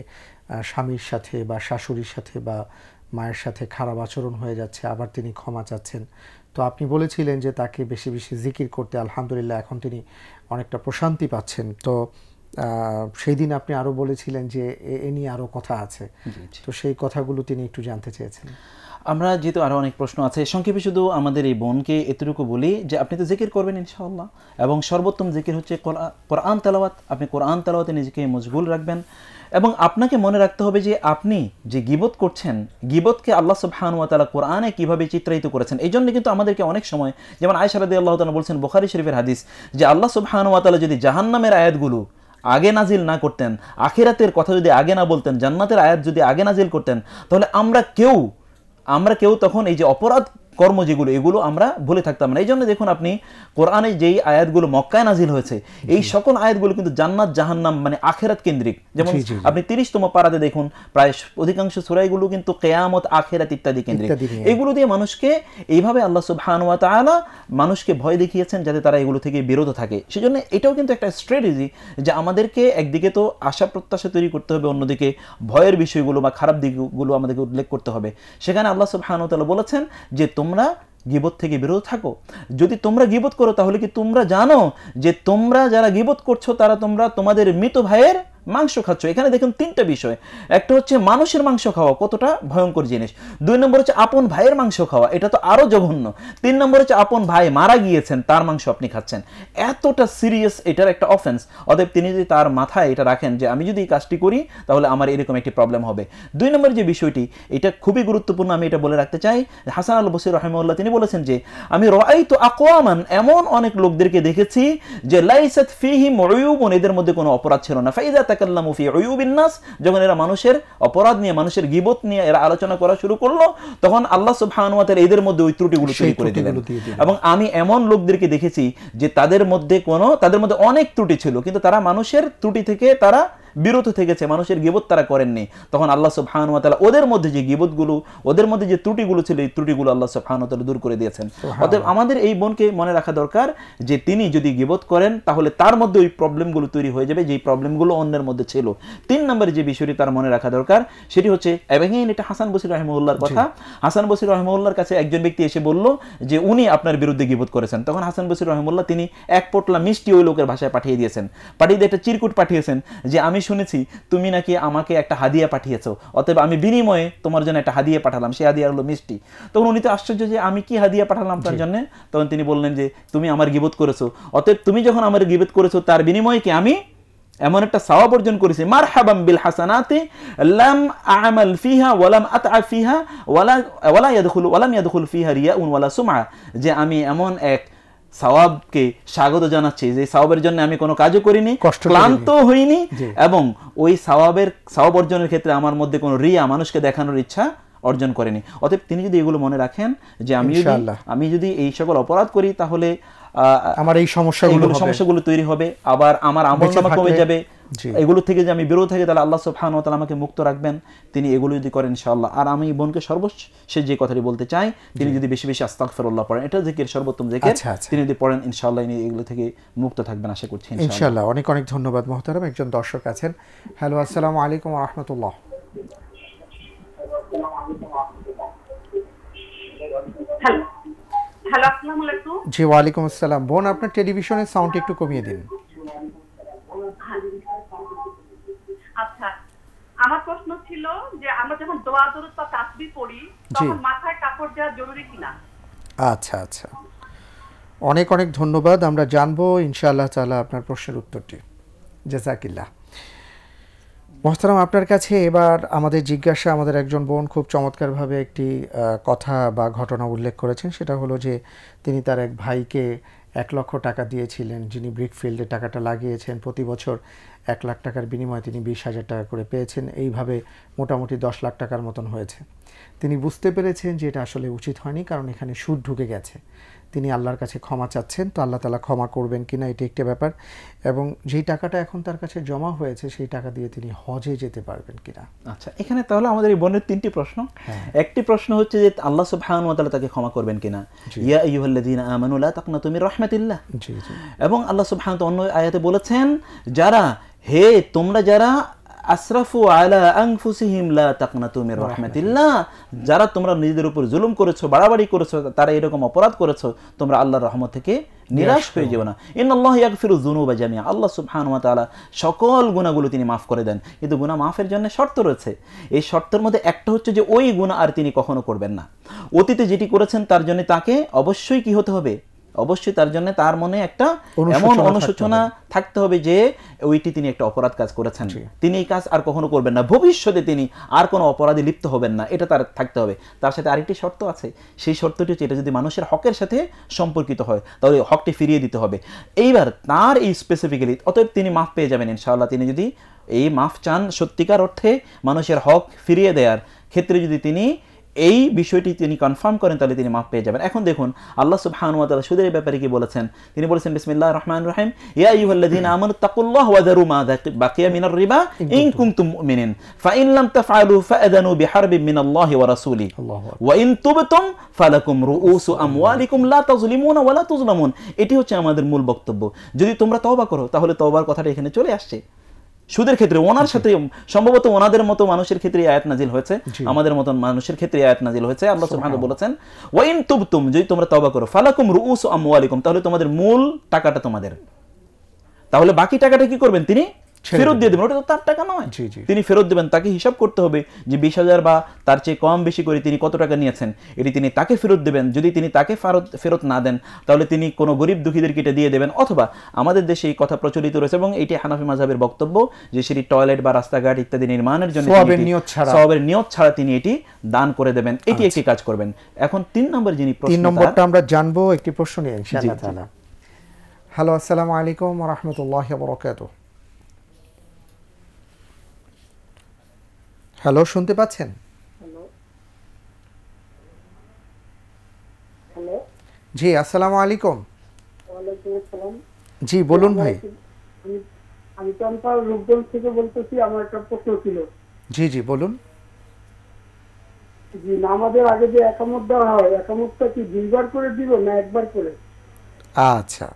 স্বামীর সাথে বা শাশুড়ির সাথে বা মায়ের সাথে খারাপ আচরণ হয়ে যাচ্ছে আবার তিনি ক্ষমা চাচ্ছেন তো আপনি বলেছিলেন যে তাকে বেশি বেশি জিকির করতে আলহামদুলিল্লাহ এখন তিনি অনেকটা প্রশান্তি পাচ্ছেন তো সেই দিন আপনি আরও বলেছিলেন যে এ নিয়ে আরও কথা আছে তো সেই কথাগুলো তিনি একটু জানতে চেয়েছেন আমরা যেহেতু আরও অনেক প্রশ্ন আছে সংক্ষেপে শুধু
আমাদের এই বোনকে এতটুকু বলি যে আপনি তো জিকির করবেন ইনশাআল্লাহ এবং সর্বোত্তম জিকির হচ্ছে কোরআন তালাওয়াত আপনি কোরআন তালাওয়াতে নিজেকে মজগুল রাখবেন এবং আপনাকে মনে রাখতে হবে যে আপনি যে গিবত করছেন গিবতকে আল্লাহ সুবহানুয়াতালা কোরআনে কীভাবে চিত্রায়িত করেছেন এই জন্য কিন্তু আমাদেরকে অনেক সময় যেমন আয়সারদি আল্লাহ তালা বলছেন বোখারি শরীফের হাদিস যে আল্লাহ সুবহানুয়াতালা যদি জাহান্নামের আয়াতগুলো আগে নাজিল না করতেন আখিরাতের কথা যদি আগে না বলতেন জান্নাতের আয়াত যদি আগে নাজিল করতেন তাহলে আমরা কেউ আমরা কেউ তখন এই যে অপরাধ কর্ম যেগুলো এগুলো আমরা ভুলে থাকতাম না এই জন্য দেখুন আপনি কোরআনে যেই আয়াতগুলো মক্কায় নাজিল হয়েছে এই সকল আয়াতগুলো কিন্তু জান্নাত জাহান্নাম মানে আখেরাত কেন্দ্রিক যেমন আপনি তিরিশতম পাড়াতে দেখুন প্রায় অধিকাংশ সুরাইগুলো কিন্তু কেয়ামত আখেরাত ইত্যাদি কেন্দ্রিক এগুলো দিয়ে মানুষকে এইভাবে আল্লাহ সুবহানুয়া তালা মানুষকে ভয় দেখিয়েছেন যাতে তারা এগুলো থেকে বিরত থাকে সেজন্য এটাও কিন্তু একটা স্ট্র্যাটেজি যে আমাদেরকে একদিকে তো আশা প্রত্যাশা তৈরি করতে হবে অন্যদিকে ভয়ের বিষয়গুলো বা খারাপ দিকগুলো আমাদেরকে উল্লেখ করতে হবে সেখানে আল্লাহ সুবহানুয়া তালা বলেছেন যে তোমার তোমরা গিবত থেকে বিরত থাকো যদি তোমরা গিবত করো তাহলে কি তোমরা জানো যে তোমরা যারা গিবত করছো তারা তোমরা তোমাদের মৃত ভাইয়ের মাংস খাচ্ছ এখানে দেখুন তিনটা বিষয় একটা হচ্ছে মানুষের মাংস খাওয়া কতটা ভয়ঙ্কর জিনিস দুই নম্বর হচ্ছে আপন ভাইয়ের মাংস খাওয়া এটা তো আরও জঘন্য তিন নম্বর হচ্ছে আপন ভাই মারা গিয়েছেন তার মাংস আপনি খাচ্ছেন এতটা সিরিয়াস এটার একটা অফেন্স অতএব তিনি যদি তার মাথায় এটা রাখেন যে আমি যদি এই কাজটি করি তাহলে আমার এরকম একটি প্রবলেম হবে দুই নম্বর যে বিষয়টি এটা খুবই গুরুত্বপূর্ণ আমি এটা বলে রাখতে চাই হাসান আল বসির রহমউল্লাহ তিনি বলেছেন যে আমি রয় তো আকোয়ামান এমন অনেক লোকদেরকে দেখেছি যে লাইসাত ফিহিম রয়ুবন এদের মধ্যে কোনো অপরাধ ছিল না ফাইজাত ইয়াতাকাল্লামু ফি উয়ুবিন নাস যখন এরা মানুষের অপরাধ নিয়ে মানুষের গীবত নিয়ে এরা আলোচনা করা শুরু করলো তখন আল্লাহ সুবহানাহু ওয়া তাআলা এদের মধ্যে ওই ত্রুটিগুলো শুরু করে দিলেন এবং আমি এমন লোকদেরকে দেখেছি যে তাদের মধ্যে কোনো তাদের মধ্যে অনেক ত্রুটি ছিল কিন্তু তারা মানুষের ত্রুটি থেকে তারা বিরত থেকেছে মানুষের গিবত তারা করেননি তখন আল্লাহ সুবহানুয়াতালা ওদের মধ্যে যে গিবতগুলো ওদের মধ্যে যে ত্রুটিগুলো ছিল এই ত্রুটিগুলো আল্লাহ সুবহানুয়াতালা দূর করে দিয়েছেন অতএব আমাদের এই বোনকে মনে রাখা দরকার যে তিনি যদি গিবত করেন তাহলে তার মধ্যে ওই প্রবলেমগুলো তৈরি হয়ে যাবে যেই প্রবলেমগুলো অন্যের মধ্যে ছিল তিন নম্বরে যে বিষয়টি তার মনে রাখা দরকার সেটি হচ্ছে এবং এটা হাসান বসির রহমউল্লার কথা হাসান বসির রহমউল্লার কাছে একজন ব্যক্তি এসে বলল যে উনি আপনার বিরুদ্ধে গিবত করেছেন তখন হাসান বসির রহমউল্লাহ তিনি এক পোটলা মিষ্টি ওই লোকের ভাষায় পাঠিয়ে দিয়েছেন পাঠিয়ে দিয়ে একটা চিরকুট পাঠিয়েছেন যে আমি আমি শুনেছি তুমি নাকি আমাকে একটা হাদিয়া পাঠিয়েছো অতএব আমি বিনিময়ে তোমার জন্য একটা হাদিয়া পাঠালাম সেই হাদিয়া হলো মিষ্টি তখন উনি তো আশ্চর্য যে আমি কি হাদিয়া পাঠালাম তার জন্য তখন তিনি বললেন যে তুমি আমার গিবত করেছো অতএব তুমি যখন আমার গিবত করেছো তার বিনিময়ে কি আমি এমন একটা সাওয়াব অর্জন করেছি মার হাবাম বিল হাসানাতে লাম আমাল ফিহা ওয়ালাম আতআ ফিহা ওয়ালা ওয়ালা ইয়াদখুল ওয়ালাম ইয়াদখুল ফিহা রিয়া ওয়ালা সুমআ যে আমি এমন এক সওয়াবকে স্বাগত জানাচ্ছি যে সওয়াবের জন্য আমি কোনো কাজও করিনি ক্লান্ত হইনি এবং ওই সওয়াবের সওয়াব অর্জনের ক্ষেত্রে আমার মধ্যে কোনো রিয়া মানুষকে দেখানোর ইচ্ছা অর্জন করেনি অতএব তিনি যদি এগুলো মনে রাখেন যে আমি যদি আমি যদি এই সকল অপরাধ করি তাহলে আমার এই সমস্যাগুলো সমস্যাগুলো তৈরি হবে আবার আমার আমল নামা কমে যাবে এগুলো থেকে যে আমি বিরত থাকি তাহলে আল্লাহ সুবহান ওয়া আমাকে মুক্ত রাখবেন তিনি এগুলো যদি করেন ইনশাআল্লাহ আর আমি বোনকে সর্বশেষ যে কথাটি বলতে চাই তিনি যদি বেশি বেশি ফেরল্লাহ পড়েন এটা জিকির সর্বোত্তম জিকির আচ্ছা, আচ্ছা। তিনি যদি পড়েন ইনশাআল্লাহ ইনি এগুলো থেকে মুক্ত থাকবেন আশা করছি ইনশাআল্লাহ
অনেক অনেক ধন্যবাদ মহতারাম একজন দর্শক আছেন হ্যালো আসসালামু আলাইকুম ওয়া রাহমাতুল্লাহ
হ্যালো হ্যালো আসসালামু আলাইকুম জি
ওয়ালাইকুম আসসালাম বোন আপনার টেলিভিশনের সাউন্ড একটু কমিয়ে দিন
আচ্ছা আমার প্রশ্ন ছিল যে আমরা যখন দোয়া দরুদ বা তাসবি পড়ি তখন মাথায় কাপড় দেওয়া জরুরি কিনা
আচ্ছা আচ্ছা অনেক অনেক ধন্যবাদ আমরা জানবো ইনশাআল্লাহ তাআলা আপনার প্রশ্নের উত্তরটি জাজাকিল্লাহ মহতারাম আপনার কাছে এবার আমাদের জিজ্ঞাসা আমাদের একজন বোন খুব চমৎকারভাবে একটি কথা বা ঘটনা উল্লেখ করেছেন সেটা হলো যে তিনি তার এক ভাইকে এক লক্ষ টাকা দিয়েছিলেন যিনি ব্রিকফিল্ডে টাকাটা লাগিয়েছেন প্রতি বছর এক লাখ টাকার বিনিময়ে তিনি বিশ হাজার টাকা করে পেয়েছেন এইভাবে মোটামুটি দশ লাখ টাকার মতন হয়েছে তিনি বুঝতে পেরেছেন যে এটা আসলে উচিত হয়নি কারণ এখানে সুদ ঢুকে গেছে তিনি আল্লাহর কাছে ক্ষমা চাচ্ছেন তো আল্লাহ তালা ক্ষমা করবেন কি না এটি একটা ব্যাপার এবং যেই টাকাটা এখন তার কাছে জমা হয়েছে সেই টাকা দিয়ে তিনি হজে যেতে পারবেন কিনা আচ্ছা এখানে তাহলে
আমাদের এই বোনের তিনটি প্রশ্ন হ্যাঁ। একটি প্রশ্ন হচ্ছে যে আল্লাহ সব ওয়া তাআলা তাকে ক্ষমা করবেন কিনা ইয়া আইয়ুহাল্লাযীনা আমানু তুমি তাকনাতু জি জি এবং আল্লাহ সুবহান অন্য আয়াতে বলেছেন যারা হে তোমরা যারা আশরাফু আলা আংফুসিহিম লা তাকনাতুমির রহমাতিল্লাহ যারা তোমরা নিজেদের উপর জুলুম করেছো বাড়াবাড়ি করেছো তারা এরকম অপরাধ করেছো তোমরা আল্লাহর রহমত থেকে নিরাশ হয়ে যেও না ইন আল্লাহ জুনু বা জামিয়া আল্লাহ সুবহানাহু সকল গুণাগুলো তিনি মাফ করে দেন কিন্তু গুণা মাফের জন্য শর্ত রয়েছে এই শর্তের মধ্যে একটা হচ্ছে যে ওই গুণা আর তিনি কখনো করবেন না অতীতে যেটি করেছেন তার জন্য তাকে অবশ্যই কি হতে হবে অবশ্যই তার জন্য তার মনে একটা এমন অনুশোচনা থাকতে হবে যে ওইটি তিনি একটা অপরাধ কাজ করেছেন তিনি এই কাজ আর কখনো করবেন না ভবিষ্যতে তিনি আর কোনো অপরাধে লিপ্ত হবেন না এটা তার থাকতে হবে তার সাথে আরেকটি শর্ত আছে সেই শর্তটি হচ্ছে এটা যদি মানুষের হকের সাথে সম্পর্কিত হয় তাহলে হকটি ফিরিয়ে দিতে হবে এইবার তার এই স্পেসিফিক্যালি অতএব তিনি মাফ পেয়ে যাবেন ইনশাআল্লাহ তিনি যদি এই মাফ চান সত্যিকার অর্থে মানুষের হক ফিরিয়ে দেওয়ার ক্ষেত্রে যদি তিনি এই বিষয়টি তিনি কনফার্ম করেন তাহলে তিনি মাফ পেয়ে যাবেন এখন দেখুন আল্লাহ সুবহানুয়াতালা সুদের ব্যাপারে কি বলেছেন তিনি বলেছেন বিসমিল্লাহ রহমান রহিম ইয়া তাকুল্লাহ মা বাকিয়া মিনার রিবা ইন কুনতুম মুমিনিন ফা ইন লাম তাফআলু বিহারবিন মিনাল্লাহি ওয়া রাসূলি ওয়া ইন তুবতুম ফালাকুম রুউসু আমওয়ালিকুম লা তাযলিমুনা ওয়া লা তুযলামুন এটি হচ্ছে আমাদের মূল বক্তব্য যদি তোমরা তওবা করো তাহলে তওবার কথাটা এখানে চলে আসছে সুদের ক্ষেত্রে ওনার সাথে সম্ভবত ওনাদের মতো মানুষের ক্ষেত্রে আয়াত নাজিল হয়েছে আমাদের মতন মানুষের ক্ষেত্রে আয়াত নাজিল হয়েছে আল্লাহ সুবহানাহু বলেছেন ওয়াইন তুবতুম যদি তোমরা তওবা করো ফালাকুম রুউসু আমওয়ালিকুম তাহলে তোমাদের মূল টাকাটা তোমাদের তাহলে বাকি টাকাটা কি করবেন তিনি ফেরত দিয়ে দেবেন ওটা তো তার টাকা নয় তিনি ফেরত দেবেন তাকে হিসাব করতে হবে যে বিশ হাজার বা তার চেয়ে কম বেশি করে তিনি কত টাকা নিয়েছেন এটি তিনি তাকে ফেরত দেবেন যদি তিনি তাকে ফেরত ফেরত না দেন তাহলে তিনি কোনো গরিব দুঃখীদের কেটে দিয়ে দেবেন অথবা আমাদের দেশে এই কথা প্রচলিত রয়েছে এবং এটি হানাফি মাঝাবের বক্তব্য যে সেটি টয়লেট বা রাস্তাঘাট ইত্যাদি নির্মাণের জন্য সবের নিয়ত ছাড়া তিনি এটি দান করে দেবেন এটি আচ্ছা। একটি কাজ করবেন এখন তিন নম্বর যিনি তিন নম্বরটা
আমরা জানবো একটি প্রশ্ন নিয়ে হ্যালো আসসালামু আলাইকুম রহমতুল্লাহ রাহমাতুল্লাহি হ্যালো শুনতে পাচ্ছেন জি আসসালামু আলাইকুম জি বলুন ভাই
আমি চম্পা রূপগঞ্জ থেকে বলতেছি আমার একটা প্রশ্ন ছিল জি জি বলুন জি নামাজের আগে যে একামত দেওয়া হয় একামতটা কি দুইবার করে দিব না একবার করে
আচ্ছা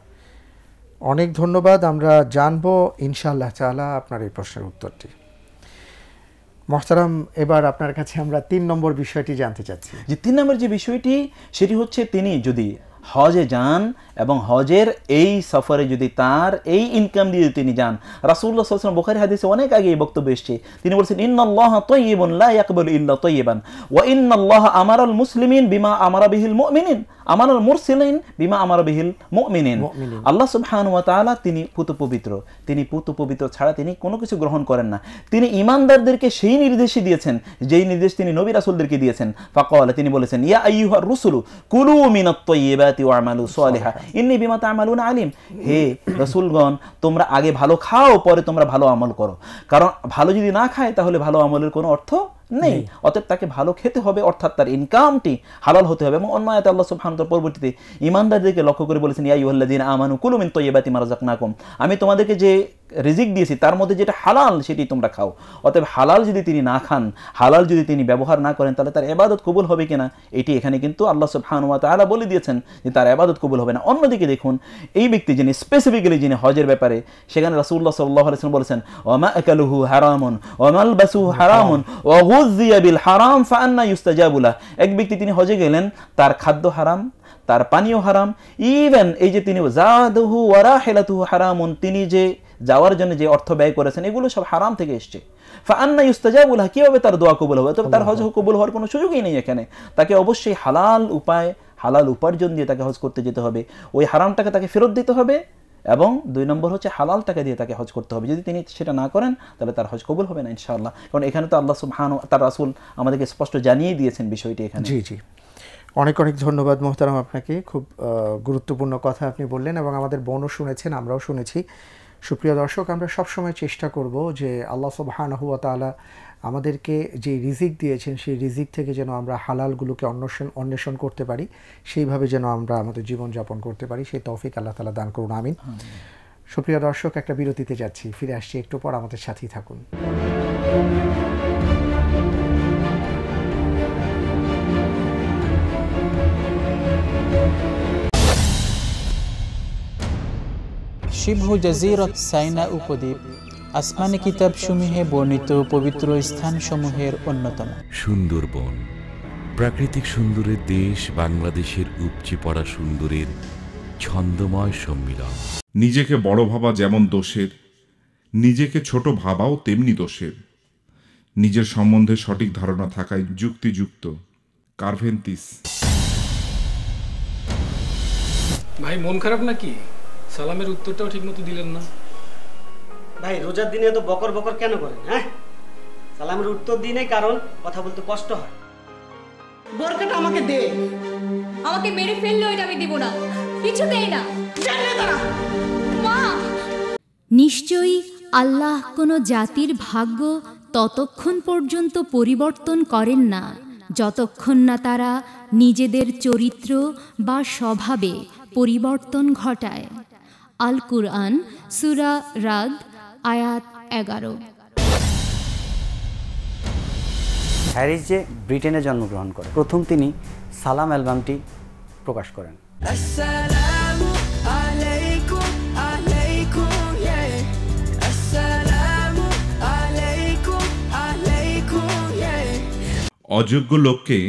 অনেক ধন্যবাদ আমরা জানবো ইনশাল্লাহ তাআলা আপনার এই প্রশ্নের উত্তরটি মহতারাম এবার আপনার কাছে আমরা তিন নম্বর বিষয়টি জানতে চাচ্ছি যে তিন নম্বর যে বিষয়টি সেটি হচ্ছে তিনি যদি
হজে যান এবং হজের এই সফরে যদি তার এই ইনকাম দিয়ে তিনি যান রাসুল্লাহ সাল্লাম বোখারি হাদিসে অনেক আগে এই বক্তব্য এসছে তিনি বলছেন ইন্নআল্লাহ তৈবান লাকবুল ইল্লা তৈবান ও ইন্নআল্লাহ আমার মুসলিমিন বিমা আমার বিহিল মিনিন আমারুল মুরসিলিন বিমা আমার বিহিল মিনিন আল্লাহ সুবহান ওয়া তালা তিনি পুত পবিত্র তিনি পুত পবিত্র ছাড়া তিনি কোনো কিছু গ্রহণ করেন না তিনি ইমানদারদেরকে সেই নির্দেশই দিয়েছেন যেই নির্দেশ তিনি নবী রাসুলদেরকে দিয়েছেন ফাঁকা তিনি বলেছেন ইয়া আইয়ুহার রুসুলু কুলু মিনাত তৈবাতি ওয়া আমালু সালিহা ইন্নি বিমা তামালুন আলিম হে রসুলগণ তোমরা আগে ভালো খাও পরে তোমরা ভালো আমল করো কারণ ভালো যদি না খায় তাহলে ভালো আমলের কোনো অর্থ নেই অতএব তাকে ভালো খেতে হবে অর্থাৎ তার ইনকামটি হালাল হতে হবে এবং অন্য এত আল্লাহ সুফান পরবর্তীতে ইমানদারদেরকে লক্ষ্য করে বলেছেন ইয়া আইয়ুহাল্লাযিনা আমানু কুলু মিন তাইয়্যিবাতি মারাজাক আমি তোমাদেরকে যে রিজিক দিয়েছি তার মধ্যে যেটা হালাল সেটি তোমরা খাও অতএব হালাল যদি তিনি না খান হালাল যদি তিনি ব্যবহার না করেন তাহলে তার এবাদত কবুল হবে কিনা এটি এখানে কিন্তু আল্লাহ সুবহানুয়া তালা বলে দিয়েছেন যে তার এবাদত কবুল হবে না অন্যদিকে দেখুন এই ব্যক্তি যিনি স্পেসিফিক্যালি যিনি হজের ব্যাপারে সেখানে রাসুল্লাহ সাল্লাহ আলসেন বলেছেন ওমা হারামন ওমাল বাসু হারামন ওগুজিয়াবিল হারাম ফান্না ইউস্তাজাবুলা এক ব্যক্তি তিনি হজে গেলেন তার খাদ্য হারাম তার পানীয় হারাম ইভেন এই যে তিনি জাদুহু ওয়ারা হেলাতুহু হারামন তিনি যে যাওয়ার জন্য যে অর্থ ব্যয় করেছেন এগুলো সব হারাম থেকে এসছে ফান্না ইস্তাজাবুল হা কীভাবে তার দোয়া কবুল হবে তবে তার হজ কবুল হওয়ার কোনো সুযোগই নেই এখানে তাকে অবশ্যই হালাল উপায় হালাল উপার্জন দিয়ে তাকে হজ করতে যেতে হবে ওই হারামটাকে তাকে ফেরত দিতে হবে এবং দুই নম্বর হচ্ছে হালাল টাকা দিয়ে তাকে হজ করতে হবে যদি তিনি সেটা না করেন তাহলে তার হজ কবুল হবে না ইনশাআল্লাহ কারণ এখানে তো আল্লাহ সুহান তার রাসুল আমাদেরকে স্পষ্ট জানিয়ে দিয়েছেন বিষয়টি এখানে জি জি
অনেক অনেক ধন্যবাদ মোহতারাম আপনাকে খুব গুরুত্বপূর্ণ কথা আপনি বললেন এবং আমাদের বোনও শুনেছেন আমরাও শুনেছি সুপ্রিয় দর্শক আমরা সবসময় চেষ্টা করব যে আল্লাহ সুবাহানহুয়া তালা আমাদেরকে যে রিজিক দিয়েছেন সেই রিজিক থেকে যেন আমরা হালালগুলোকে অন্বেষণ অন্বেষণ করতে পারি সেইভাবে যেন আমরা আমাদের জীবনযাপন করতে পারি সেই তৌফিক আল্লাহ তালা দান করুন আমিন সুপ্রিয় দর্শক একটা বিরতিতে যাচ্ছি ফিরে আসছি একটু পর আমাদের সাথেই থাকুন
শিবহ জাজিরত সাইনা উপদ্বীপ আসমানি কিতাব সমূহে বর্ণিত পবিত্র স্থানসমূহের অন্যতম
সুন্দরবন প্রাকৃতিক সুন্দরের দেশ বাংলাদেশের উপচে পড়া সুন্দরের ছন্দময় সম্মিলন নিজেকে বড় ভাবা যেমন দোষের নিজেকে ছোট ভাবাও তেমনি দোষের নিজের সম্বন্ধে সঠিক ধারণা থাকায় যুক্তিযুক্ত কারভেন্তিস
ভাই মন খারাপ নাকি সালামের উত্তরটাও ঠিকমতো দিলেন না ভাই রোজার দিনে এত বকর বকর কেন করেন হ্যাঁ সালামের উত্তর দিনে কারণ কথা বলতে কষ্ট হয়
বোরকাটা আমাকে দে আমাকে মেরে ফেললে ওইটা আমি দিব না কিছু দেই না মা নিশ্চয়ই আল্লাহ কোনো জাতির ভাগ্য ততক্ষণ পর্যন্ত পরিবর্তন করেন না যতক্ষণ না তারা নিজেদের চরিত্র বা স্বভাবে পরিবর্তন ঘটায় আল কুরআন সুরা রাদ আয়াত এগারো
হ্যারিস যে ব্রিটেনে জন্মগ্রহণ করেন প্রথম তিনি সালাম অ্যালবামটি প্রকাশ করেন
অযোগ্য লোককে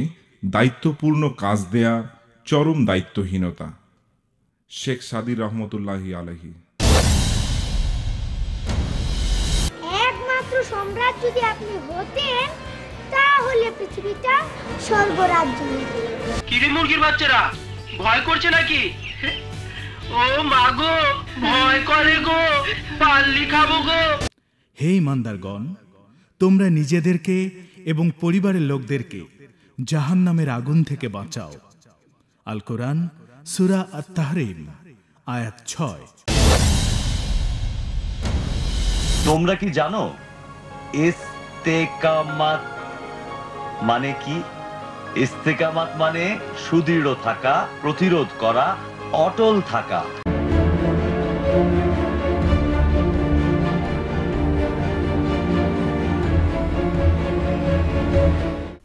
দায়িত্বপূর্ণ কাজ দেয়া চরম দায়িত্বহীনতা শেখ সাদির রহমতুল্লাহি আলহি
একমাত্র সম্রাট যদি আপনি হতেন তাহলে পৃথিবীটা স্বর্গরাজ্য কিরে মুরগির বাচ্চারা ভয় করছে নাকি ও ভয় করে গো পাল্লি
খাবো গো
হে ইমানদারগণ তোমরা নিজেদেরকে এবং পরিবারের লোকদেরকে জাহান নামের আগুন থেকে বাঁচাও আল কোরআন সুরা আত্মাহরিম আয়াত ছয় তোমরা কি জানো ইস্তেকামাত মানে কি ইস্তেকামাত মানে সুদৃঢ় থাকা প্রতিরোধ করা অটল থাকা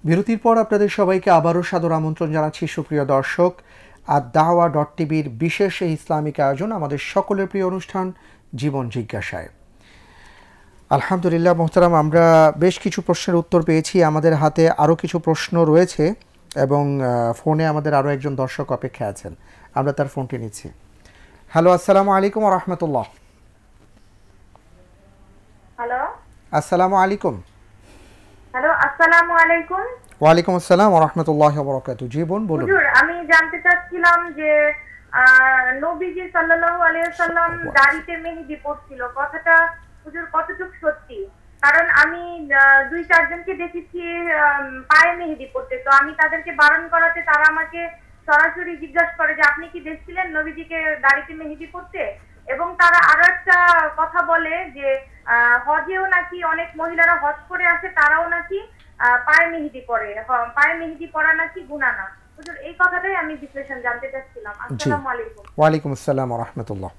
বিরতির পর আপনাদের সবাইকে আবারও সাদর আমন্ত্রণ জানাচ্ছি সুপ্রিয় দর্শক আর দাওয়া ডট টিভির বিশেষ এই ইসলামিক আয়োজন আমাদের সকলের প্রিয় অনুষ্ঠান জীবন জিজ্ঞাসায় আলহামদুলিল্লাহ মোহতারাম আমরা বেশ কিছু প্রশ্নের উত্তর পেয়েছি আমাদের হাতে আরও কিছু প্রশ্ন রয়েছে এবং ফোনে আমাদের আরও একজন দর্শক অপেক্ষা আছেন আমরা তার ফোনটি নিচ্ছি হ্যালো আসসালামু আলাইকুম রহমতুল্লাহ হ্যালো আসসালামু আলাইকুম
হ্যালো আসসালামু আলাইকুম
ওয়ালাইকুম আসসালাম রহমতুল্লাহ বরকাত জীবন বলুন
আমি জানতে চাচ্ছিলাম যে নবীজি সাল্লাল্লাহু আলাইহি সাল্লাম দাড়িতে মেহেদি পড়ছিল কথাটা হুজুর কতটুকু সত্যি কারণ আমি দুই চারজনকে দেখেছি পায়ে মেহেদি পড়তে তো আমি তাদেরকে বারণ করাতে তারা আমাকে সরাসরি জিজ্ঞাসা করে যে আপনি কি দেখছিলেন নবীজিকে দাড়িতে মেহেদি পড়তে এবং তারা আরো একটা কথা বলে যে হজেও নাকি অনেক মহিলারা হজ করে আসে তারাও নাকি পায়ে মেহেদি পরে হ্যাঁ, পায়ে মেহেদি পরা নাকি গুণা না হুজুর এই কথাটাই আমি বিশ্লেষণ জানতে চাচ্ছিলাম আসসালামু আলাইকুম
ওয়া আসসালাম ওয়া রাহমাতুল্লাহ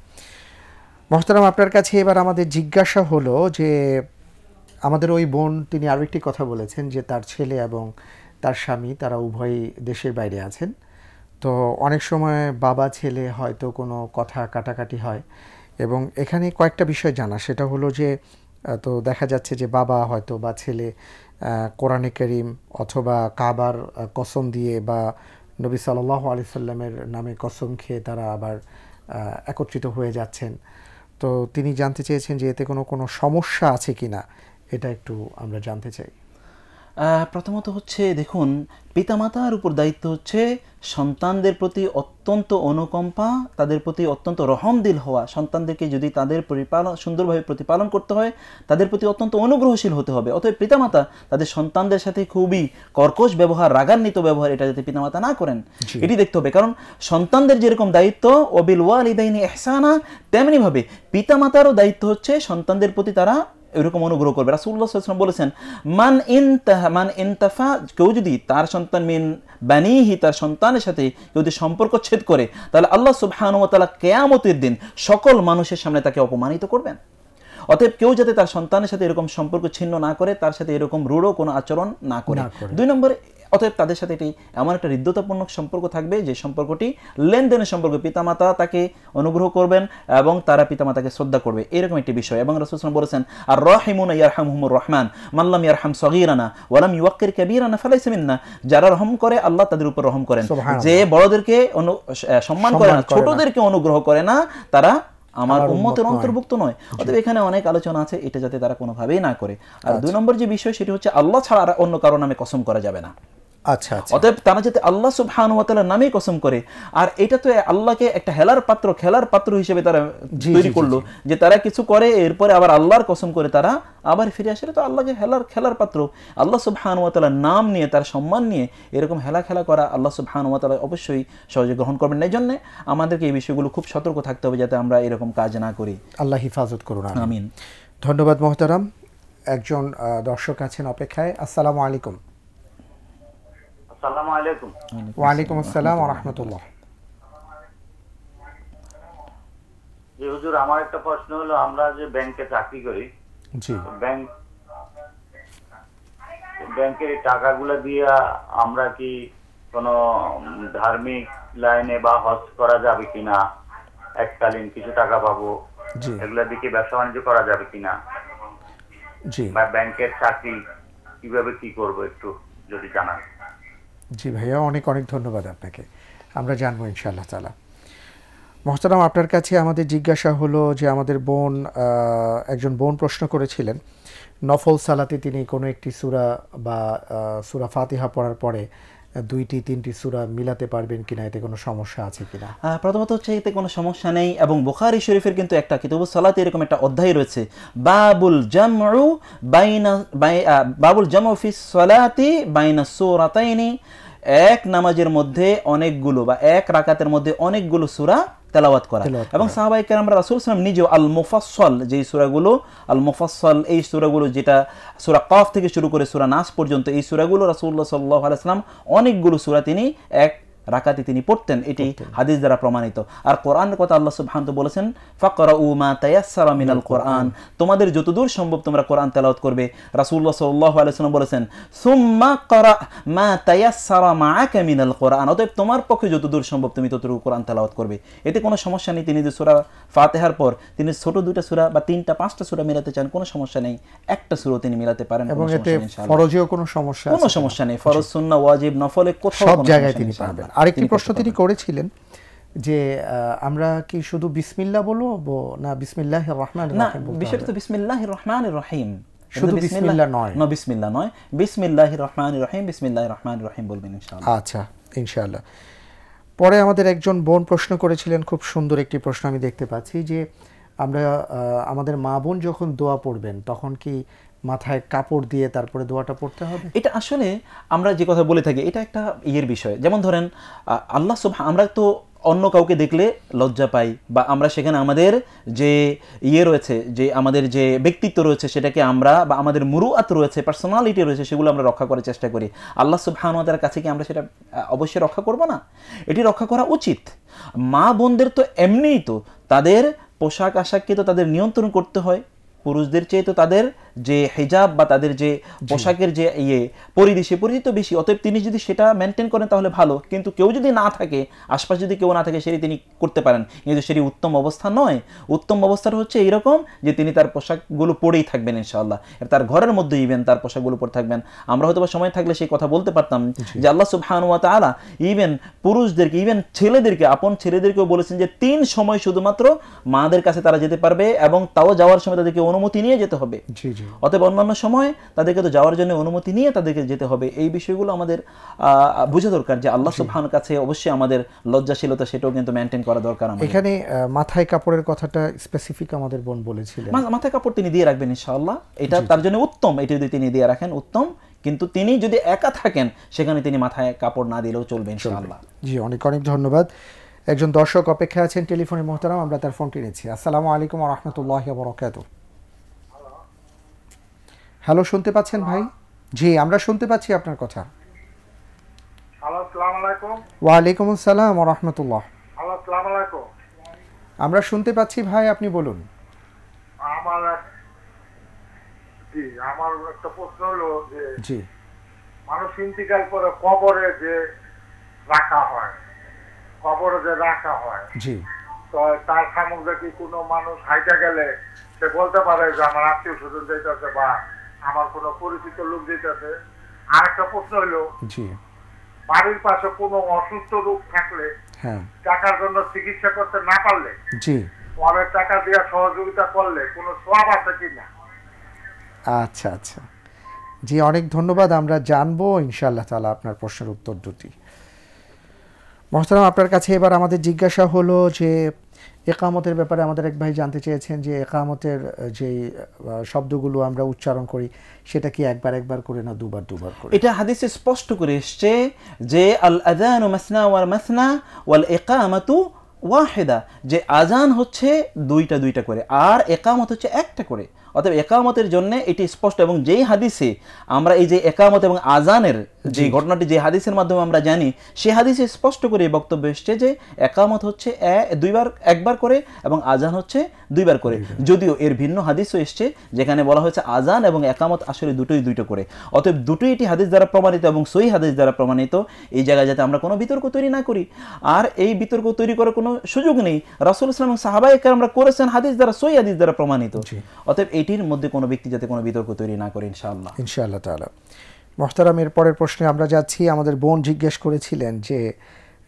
আপনার কাছে এবার আমাদের জিজ্ঞাসা হলো যে আমাদের ওই বোন তিনি আরও একটি কথা বলেছেন যে তার ছেলে এবং তার স্বামী তারা উভয়ই দেশের বাইরে আছেন তো অনেক সময় বাবা ছেলে হয়তো কোনো কথা কাটাকাটি হয় এবং এখানে কয়েকটা বিষয় জানা সেটা হলো যে তো দেখা যাচ্ছে যে বাবা হয়তো বা ছেলে কোরআনে করিম অথবা কাবার কসম দিয়ে বা নবী সাল্লাহ আলি সাল্লামের নামে কসম খেয়ে তারা আবার একত্রিত হয়ে যাচ্ছেন তো তিনি জানতে চেয়েছেন যে এতে কোনো কোনো সমস্যা আছে কি না এটা একটু আমরা জানতে চাই প্রথমত
হচ্ছে দেখুন পিতামাতার উপর দায়িত্ব হচ্ছে সন্তানদের প্রতি অত্যন্ত অনুকম্পা তাদের প্রতি অত্যন্ত রহমদিল হওয়া সন্তানদেরকে যদি তাদের পরিপালন সুন্দরভাবে প্রতিপালন করতে হয় তাদের প্রতি অত্যন্ত অনুগ্রহশীল হতে হবে অতএব পিতামাতা তাদের সন্তানদের সাথে খুবই কর্কশ ব্যবহার রাগান্বিত ব্যবহার এটা যাতে পিতামাতা না করেন এটি দেখতে হবে কারণ সন্তানদের যেরকম দায়িত্ব অবিল ওয়ালিদাইনি এহসানা তেমনিভাবে পিতামাতারও দায়িত্ব হচ্ছে সন্তানদের প্রতি তারা এরকম অনুগ্রহ করবে রাসুল্লাহ সাল্লাম বলেছেন মান ইনতাহা মান ইনতাফা কেউ যদি তার সন্তান মিন বানিহি তার সন্তানের সাথে যদি সম্পর্ক ছেদ করে তাহলে আল্লাহ সুবাহানুমতালা কেয়ামতের দিন সকল মানুষের সামনে তাকে অপমানিত করবেন অতএব কেউ যাতে তার সন্তানের সাথে এরকম সম্পর্ক ছিন্ন না করে তার সাথে এরকম রূঢ় কোনো আচরণ না করে দুই নম্বরে অতএব তাদের সাথে এটি এমন একটা হৃদ্যতাপূর্ণ সম্পর্ক থাকবে যে সম্পর্কটি লেনদেনের সম্পর্ক পিতামাতা তাকে অনুগ্রহ করবেন এবং তারা পিতামাতাকে শ্রদ্ধা করবে এরকম একটি বিষয় এবং রসুলাম বলেছেন আর রহিমুন হুমুর রহমান মাল্লাম ইয়ারহাম সগিরানা ওয়ালাম ইউয়াক্কির কাবিরানা ফালাইসমিন্না যারা রহম করে আল্লাহ তাদের উপর রহম করেন যে বড়দেরকে অনু সম্মান করে না ছোটদেরকে অনুগ্রহ করে না তারা আমার উন্মতের অন্তর্ভুক্ত নয় অতএব এখানে অনেক আলোচনা আছে এটা যাতে তারা কোনোভাবেই না করে আর আচ্ছা। দুই নম্বর যে বিষয় সেটি হচ্ছে আল্লাহ ছাড়া আর অন্য কারো নামে কসম করা যাবে না আচ্ছা, আচ্ছা। অতএব তারা যাতে আল্লাহ সুবহান নামে কসম করে আর এটা তো আল্লাহকে একটা হেলার পাত্র খেলার পাত্র হিসেবে তারা তৈরি করলো যে তারা কিছু করে এরপরে আবার আল্লাহর কসম করে তারা আবার ফিরে আসলে তো আল্লাহকে হেলার খেলার পাত্র আল্লাহ সুবহান নাম নিয়ে তার সম্মান নিয়ে এরকম হেলা খেলা করা আল্লাহ সুবহান ওয়া অবশ্যই সহজে গ্রহণ করবেন না এই জন্যে আমাদেরকে এই বিষয়গুলো খুব সতর্ক থাকতে হবে যাতে আমরা এরকম কাজ না করি
আল্লাহ হিফাজত করুন আমিন ধন্যবাদ মহতারাম একজন দর্শক আছেন অপেক্ষায় আসসালামু আলাইকুম
আসসালামু আলাইকুম ওয়া আলাইকুম আসসালাম ওয়া রাহমাতুল্লাহ জি হুজুর আমার একটা প্রশ্ন হলো আমরা যে ব্যাংকে চাকরি করি জি ব্যাংক ব্যাংকের টাকাগুলো দিয়ে আমরা কি কোনো ধার্মিক লাইনে বা হজ করা যাবে কিনা এককালীন কিছু টাকা পাবো এগুলা দিকে ব্যবসা বাণিজ্য করা যাবে কিনা জি বা ব্যাংকের চাকরি কিভাবে কি করবো একটু যদি জানান
জি ভাইয়া অনেক অনেক ধন্যবাদ আপনাকে আমরা জানবো ইনশাআল্লাহ তালা মহতারাম আপনার কাছে আমাদের জিজ্ঞাসা হলো যে আমাদের বোন একজন বোন প্রশ্ন করেছিলেন নফল সালাতে তিনি কোনো একটি সুরা বা সুরা ফাতিহা পড়ার পরে দুইটি তিনটি সুরা মিলাতে পারবেন কিনা এতে কোনো সমস্যা আছে কিনা প্রথমত হচ্ছে এতে কোনো সমস্যা নেই এবং
বোখারি শরীফের কিন্তু একটা কিতাবু সালাত এরকম একটা অধ্যায় রয়েছে বাবুল জামরু বাইনা বাবুল জাম ফি সালাতি বাইনা সুরাতাইনি এক নামাজের মধ্যে অনেকগুলো বা এক রাকাতের মধ্যে অনেকগুলো সুরা তেলাওয়াত করা এবং সাহাবাই কেরামরা রাসুল সালাম নিজেও আল মুফাসল যে সুরাগুলো আল মুফাসল এই সুরাগুলো যেটা সুরা কফ থেকে শুরু করে সুরা নাস পর্যন্ত এই সুরাগুলো রাসুল্লাহ সাল্লাহ আলাইসলাম অনেকগুলো সুরা তিনি এক রাকাতে তিনি পড়তেন এটি হাদিস দ্বারা প্রমাণিত আর কোরআনের কথা আল্লাহ সুবহান তো বলেছেন ফাকরা উমা তায়াসারা মিনাল কোরআন তোমাদের যতদূর সম্ভব তোমরা কোরআন তেলাওত করবে রাসুল্লাহ সাল্লাহ আলাইসাল্লাম বলেছেন সুম্মা করা মা তায়াসারা মা মিনাল কোরআন অতএব তোমার পক্ষে যতদূর সম্ভব তুমি ততটুকু কোরআন তেলাওয়াত করবে এতে কোনো সমস্যা নেই তিনি যে সুরা ফাতেহার পর তিনি ছোট দুইটা সুরা বা তিনটা পাঁচটা সুরা মিলাতে চান কোনো সমস্যা নেই একটা সুরো তিনি মিলাতে পারেন এবং এতে ফরজেও
কোনো সমস্যা কোনো সমস্যা
নেই ফরজ সুন্নাহ ওয়াজিব নফলে কোথাও সব জায়গায় তিনি পারবেন আরেকটি
প্রশ্ন তিনি করেছিলেন যে আমরা কি শুধু বিসমিল্লা বলবো না বিসমিল্লাহ রহমান বিষয়টা তো
বিসমিল্লাহ রহমান রহিম শুধু নয় না নয় বিসমিল্লাহ রহমান রহিম বিসমিল্লাহ রহমান রহিম বলবেন আচ্ছা
ইনশাআল্লাহ পরে আমাদের একজন বোন প্রশ্ন করেছিলেন খুব সুন্দর একটি প্রশ্ন আমি দেখতে পাচ্ছি যে আমরা আমাদের মা বোন যখন দোয়া পড়বেন তখন কি মাথায় কাপড় দিয়ে তারপরে দোয়াটা পড়তে হবে এটা আসলে
আমরা যে কথা বলে থাকি এটা একটা ইয়ের বিষয় যেমন ধরেন আল্লাহ সব আমরা তো অন্য কাউকে দেখলে লজ্জা পাই বা আমরা সেখানে আমাদের যে ইয়ে রয়েছে যে আমাদের যে ব্যক্তিত্ব রয়েছে সেটাকে আমরা বা আমাদের মুরুয়াত রয়েছে পার্সোনালিটি রয়েছে সেগুলো আমরা রক্ষা করার চেষ্টা করি আল্লাহ সুবহানতার কাছে কি আমরা সেটা অবশ্যই রক্ষা করব না এটি রক্ষা করা উচিত মা বোনদের তো এমনিই তো তাদের পোশাক আশাককে তো তাদের নিয়ন্ত্রণ করতে হয় পুরুষদের চেয়ে তো তাদের যে হেজাব বা তাদের যে পোশাকের যে ইয়ে পরিধি সে পরিধি তো বেশি অতএব তিনি যদি সেটা মেনটেন করেন তাহলে ভালো কিন্তু কেউ যদি না থাকে আশপাশে যদি কেউ না থাকে সেটি তিনি করতে পারেন কিন্তু সেটি উত্তম অবস্থা নয় উত্তম অবস্থার হচ্ছে এইরকম যে তিনি তার পোশাকগুলো পরেই থাকবেন ইনশাআল্লাহ তার ঘরের মধ্যে ইভেন তার পোশাকগুলো পরে থাকবেন আমরা হয়তো সময় থাকলে সেই কথা বলতে পারতাম যে আল্লাহ সুবহানুয়া তালা ইভেন পুরুষদেরকে ইভেন ছেলেদেরকে আপন ছেলেদেরকেও বলেছেন যে তিন সময় শুধুমাত্র মাদের কাছে তারা যেতে পারবে এবং তাও যাওয়ার সময় তাদেরকে অনুমতি নিয়ে যেতে হবে অতএব অন্যান্য সময় তাদেরকে তো যাওয়ার জন্য অনুমতি নিয়ে তাদেরকে যেতে হবে এই বিষয়গুলো আমাদের বোঝা দরকার যে আল্লাহ সুবহান কাছে অবশ্যই আমাদের লজ্জাশীলতা সেটাও কিন্তু মেনটেন করা দরকার এখানে
মাথায় কাপড়ের কথাটা স্পেসিফিক আমাদের বোন বলেছিলেন
মাথায় কাপড় তিনি দিয়ে রাখবেন ইনশাআল্লাহ এটা তার জন্য উত্তম এটি যদি তিনি দিয়ে রাখেন উত্তম কিন্তু তিনি যদি একা থাকেন সেখানে তিনি মাথায় কাপড় না দিলেও চলবে ইনশাআল্লাহ
জি অনেক অনেক ধন্যবাদ একজন দর্শক অপেক্ষা আছেন টেলিফোনে মহতারাম আমরা তার ফোনটি নিচ্ছি আসসালামু আলাইকুম রহমতুল্লাহ বরকাত হ্যালো শুনতে পাচ্ছেন ভাই জি আমরা শুনতে পাচ্ছি আপনার কথা ওয়ালাইকুম আসসালাম রহমতুল্লাহ আমরা শুনতে পাচ্ছি ভাই আপনি বলুন
আমার আমার একটা প্রশ্ন হলো যে মানুষ ইন্তিকাল করে কবরে যে রাখা হয় কবরে যে রাখা হয় জি তো তার সামগ্রী কি কোনো মানুষ হাইটা গেলে সে বলতে পারে যে আমার আত্মীয় স্বজন যাইতেছে বা আমার কোনো পরিচিত লোক আছে আর একটা প্রশ্ন হলো জি বাড়ির পাশে কোনো অসুস্থ রোগ থাকলে হ্যাঁ টাকার জন্য চিকিৎসা করতে না পারলে জি পরের টাকা দিয়ে সহযোগিতা করলে কোনো সব আছে কি না
আচ্ছা আচ্ছা জি অনেক ধন্যবাদ আমরা জানবো ইনশাআল্লাহ তালা আপনার প্রশ্নের উত্তর দুটি মহতারাম আপনার কাছে এবার আমাদের জিজ্ঞাসা হলো যে একামতের ব্যাপারে আমাদের এক ভাই জানতে চেয়েছেন যে একামতের যে শব্দগুলো আমরা উচ্চারণ করি সেটা কি একবার একবার করে না দুবার দুবার করে এটা হাদিসে স্পষ্ট করে
এসছে যে আল আজান মাসনা ওয়াল মাসনা ওয়াল একামাতু ওয়াহেদা যে আজান হচ্ছে দুইটা দুইটা করে আর একামত হচ্ছে একটা করে অতএব একামতের জন্য এটি স্পষ্ট এবং যেই হাদিসে আমরা এই যে একামত এবং আজানের যে ঘটনাটি যে হাদিসের মাধ্যমে আমরা জানি সে হাদিসে স্পষ্ট করে এই বক্তব্য এসছে যে একামত হচ্ছে দুইবার একবার করে এবং আজান হচ্ছে দুইবার করে যদিও এর ভিন্ন হাদিসও এসছে যেখানে বলা হয়েছে আজান এবং একামত আসলে দুটোই দুটো করে অতএব দুটোই এটি হাদিস দ্বারা প্রমাণিত এবং সই হাদিস দ্বারা প্রমাণিত এই জায়গায় যাতে আমরা কোনো বিতর্ক তৈরি না করি আর এই বিতর্ক তৈরি করার কোনো সুযোগ নেই রাসুল ইসলাম এবং সাহাবা একে আমরা করেছেন হাদিস দ্বারা সই হাদিস দ্বারা প্রমাণিত অতএব এটির মধ্যে কোনো ব্যক্তি যাতে কোনো বিতর্ক তৈরি না করে ইনশাআল্লাহ
ইনশাআল্লাহ তালা মোহতারামের পরের প্রশ্নে আমরা যাচ্ছি আমাদের বোন জিজ্ঞেস করেছিলেন যে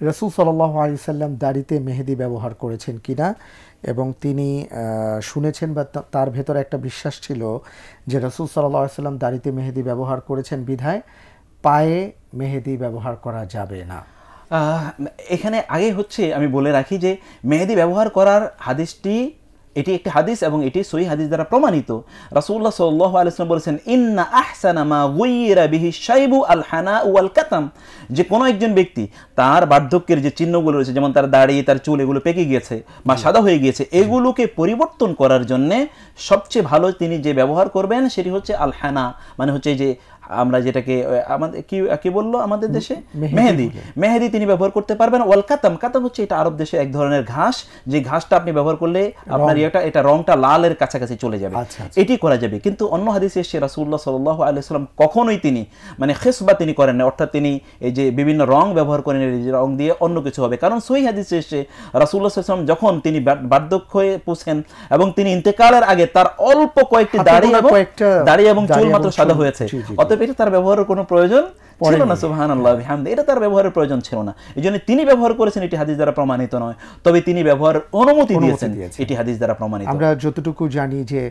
রসুল সাল্লাহ আলি সাল্লাম দাড়িতে মেহেদি ব্যবহার করেছেন কিনা এবং তিনি শুনেছেন বা তার ভেতরে একটা বিশ্বাস ছিল যে রসুল সাল্লাহ সাল্লাম দাড়িতে মেহেদি ব্যবহার করেছেন বিধায় পায়ে মেহেদি ব্যবহার করা যাবে না
এখানে আগে হচ্ছে আমি বলে রাখি যে মেহেদি ব্যবহার করার হাদিসটি এটি একটি হাদিস এবং এটি সই হাদিস দ্বারা প্রমাণিত রাসুল্লাহ সাল্লাহ আলিয়াম বলেছেন ইন্না আহসানামা গুইরা বিহি সাইবু আল হানা ওয়াল কাতাম যে কোনো একজন ব্যক্তি তার বার্ধক্যের যে চিহ্নগুলো রয়েছে যেমন তার দাঁড়িয়ে তার চুল এগুলো পেকে গিয়েছে বা সাদা হয়ে গিয়েছে এগুলোকে পরিবর্তন করার জন্যে সবচেয়ে ভালো তিনি যে ব্যবহার করবেন সেটি হচ্ছে আল হানা মানে হচ্ছে যে আমরা যেটাকে আমাদের কি কি বললো আমাদের দেশে মেহেদি মেহেদি তিনি ব্যবহার করতে পারবেন ওয়াল কাতাম কাতাম হচ্ছে এটা আরব দেশে এক ধরনের ঘাস যে ঘাসটা আপনি ব্যবহার করলে আপনার ইয়েটা এটা রংটা লালের কাছাকাছি চলে যাবে আচ্ছা, আচ্ছা। এটি করা যাবে কিন্তু অন্য হাদিসে এসে রাসুল্লাহ সাল্লাহ আলাইসাল্লাম কখনোই তিনি মানে খেসবা তিনি করেন না অর্থাৎ তিনি এই যে বিভিন্ন রং ব্যবহার করেন এই রং দিয়ে অন্য কিছু হবে কারণ সই হাদিসে এসে রাসুল্লাহ সাল্লাম যখন তিনি বার্ধক্য হয়ে পুষেন এবং তিনি ইন্তেকালের আগে তার অল্প কয়েকটি দাড়ি এবং দাড়ি এবং চুল মাত্র সাদা হয়েছে অত অতএব তার ব্যবহারের কোনো প্রয়োজন ছিল না সুবাহান আল্লাহ এটা তার ব্যবহারের প্রয়োজন ছিল না এই জন্য তিনি ব্যবহার করেছেন এটি হাদিস দ্বারা প্রমাণিত নয় তবে তিনি ব্যবহার অনুমতি দিয়েছেন এটি হাদিস দ্বারা প্রমাণিত আমরা
যতটুকু জানি যে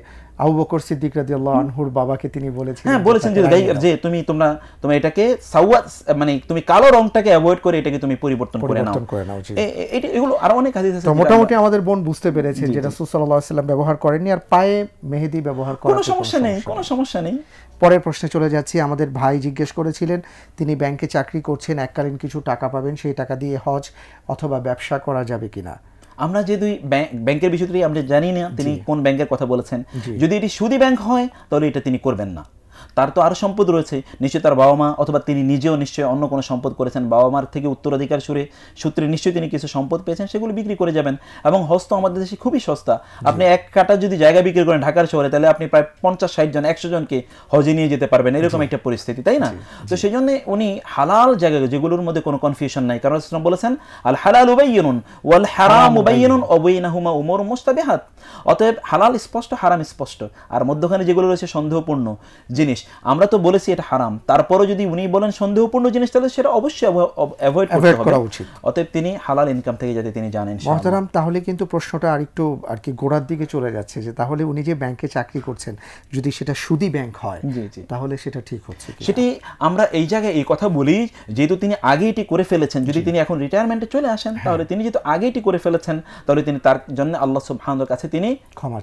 আবু বকর সিদ্দিক রাদিয়াল্লাহু আনহুর বাবাকে তিনি বলেছেন হ্যাঁ বলেছেন যে
যে তুমি তোমরা তোমরা এটাকে সাওয়াত মানে তুমি কালো রংটাকে অ্যাভয়েড করে এটাকে তুমি পরিবর্তন করে নাও করে নাও জি এটা এগুলো আরো অনেক হাদিস আছে তো মোটামুটি
আমাদের বোন বুঝতে পেরেছে যে রাসূল সাল্লাল্লাহু আলাইহি সাল্লাম ব্যবহার করেননি আর পায়ে মেহেদি ব্যবহার করা কোনো সমস্যা নেই কোনো সমস্যা নেই পরের প্রশ্নে চলে যাচ্ছি আমাদের ভাই জিজ্ঞেস করেছিলেন তিনি ব্যাংকে চাকরি করছেন এককালীন কিছু টাকা পাবেন সেই টাকা দিয়ে হজ অথবা ব্যবসা করা যাবে কিনা
আমরা যে দুই ব্যাংকের বিষয়টি আমরা জানি না তিনি কোন ব্যাংকের কথা বলেছেন যদি এটি সুদী ব্যাংক হয় তাহলে এটা তিনি করবেন না তার তো আরও সম্পদ রয়েছে নিশ্চয়ই তার বাবা মা অথবা তিনি নিজেও নিশ্চয়ই অন্য কোনো সম্পদ করেছেন বাবা মার থেকে উত্তরাধিকার সুরে সূত্রে নিশ্চয়ই তিনি কিছু সম্পদ পেয়েছেন সেগুলো বিক্রি করে যাবেন এবং হস্ত আমাদের দেশে খুবই সস্তা আপনি এক কাটা যদি জায়গা বিক্রি করেন ঢাকার শহরে তাহলে আপনি প্রায় পঞ্চাশ ষাট জন একশো জনকে হজে নিয়ে যেতে পারবেন এরকম একটা পরিস্থিতি তাই না তো সেই জন্য উনি হালাল জায়গা যেগুলোর মধ্যে কোনো কনফিউশন নাই কারণ ইসলাম বলেছেন আল হালাল উবাইয়ুন ওয়াল হারাম উবাইয়ুন অবৈনাহুমা উমর মুস্তাবিহাত অতএব হালাল স্পষ্ট হারাম স্পষ্ট আর মধ্যখানে যেগুলো রয়েছে সন্দেহপূর্ণ জিনিস আমরা তো বলেছি এটা হারাম তারপরে যদি উনি বলেন সন্দেহপূর্ণ জিনিস তাহলে সেটা অবশ্যই অ্যাভয়েড করা উচিত অতএব তিনি হালাল ইনকাম থেকে যাতে তিনি জানেন মহতারাম
তাহলে কিন্তু প্রশ্নটা আরেকটু আর কি গোড়ার দিকে চলে যাচ্ছে যে তাহলে উনি যে ব্যাংকে চাকরি করছেন যদি সেটা সুদি ব্যাংক হয় তাহলে সেটা ঠিক হচ্ছে সেটি
আমরা এই জায়গায় এই কথা বলি যেহেতু তিনি আগে এটি করে ফেলেছেন যদি তিনি এখন রিটায়ারমেন্টে চলে আসেন হ্যাঁ। তাহলে তিনি যেহেতু আগে এটি করে ফেলেছেন তাহলে তিনি তার জন্য আল্লাহ সুবহানের কাছে তিনি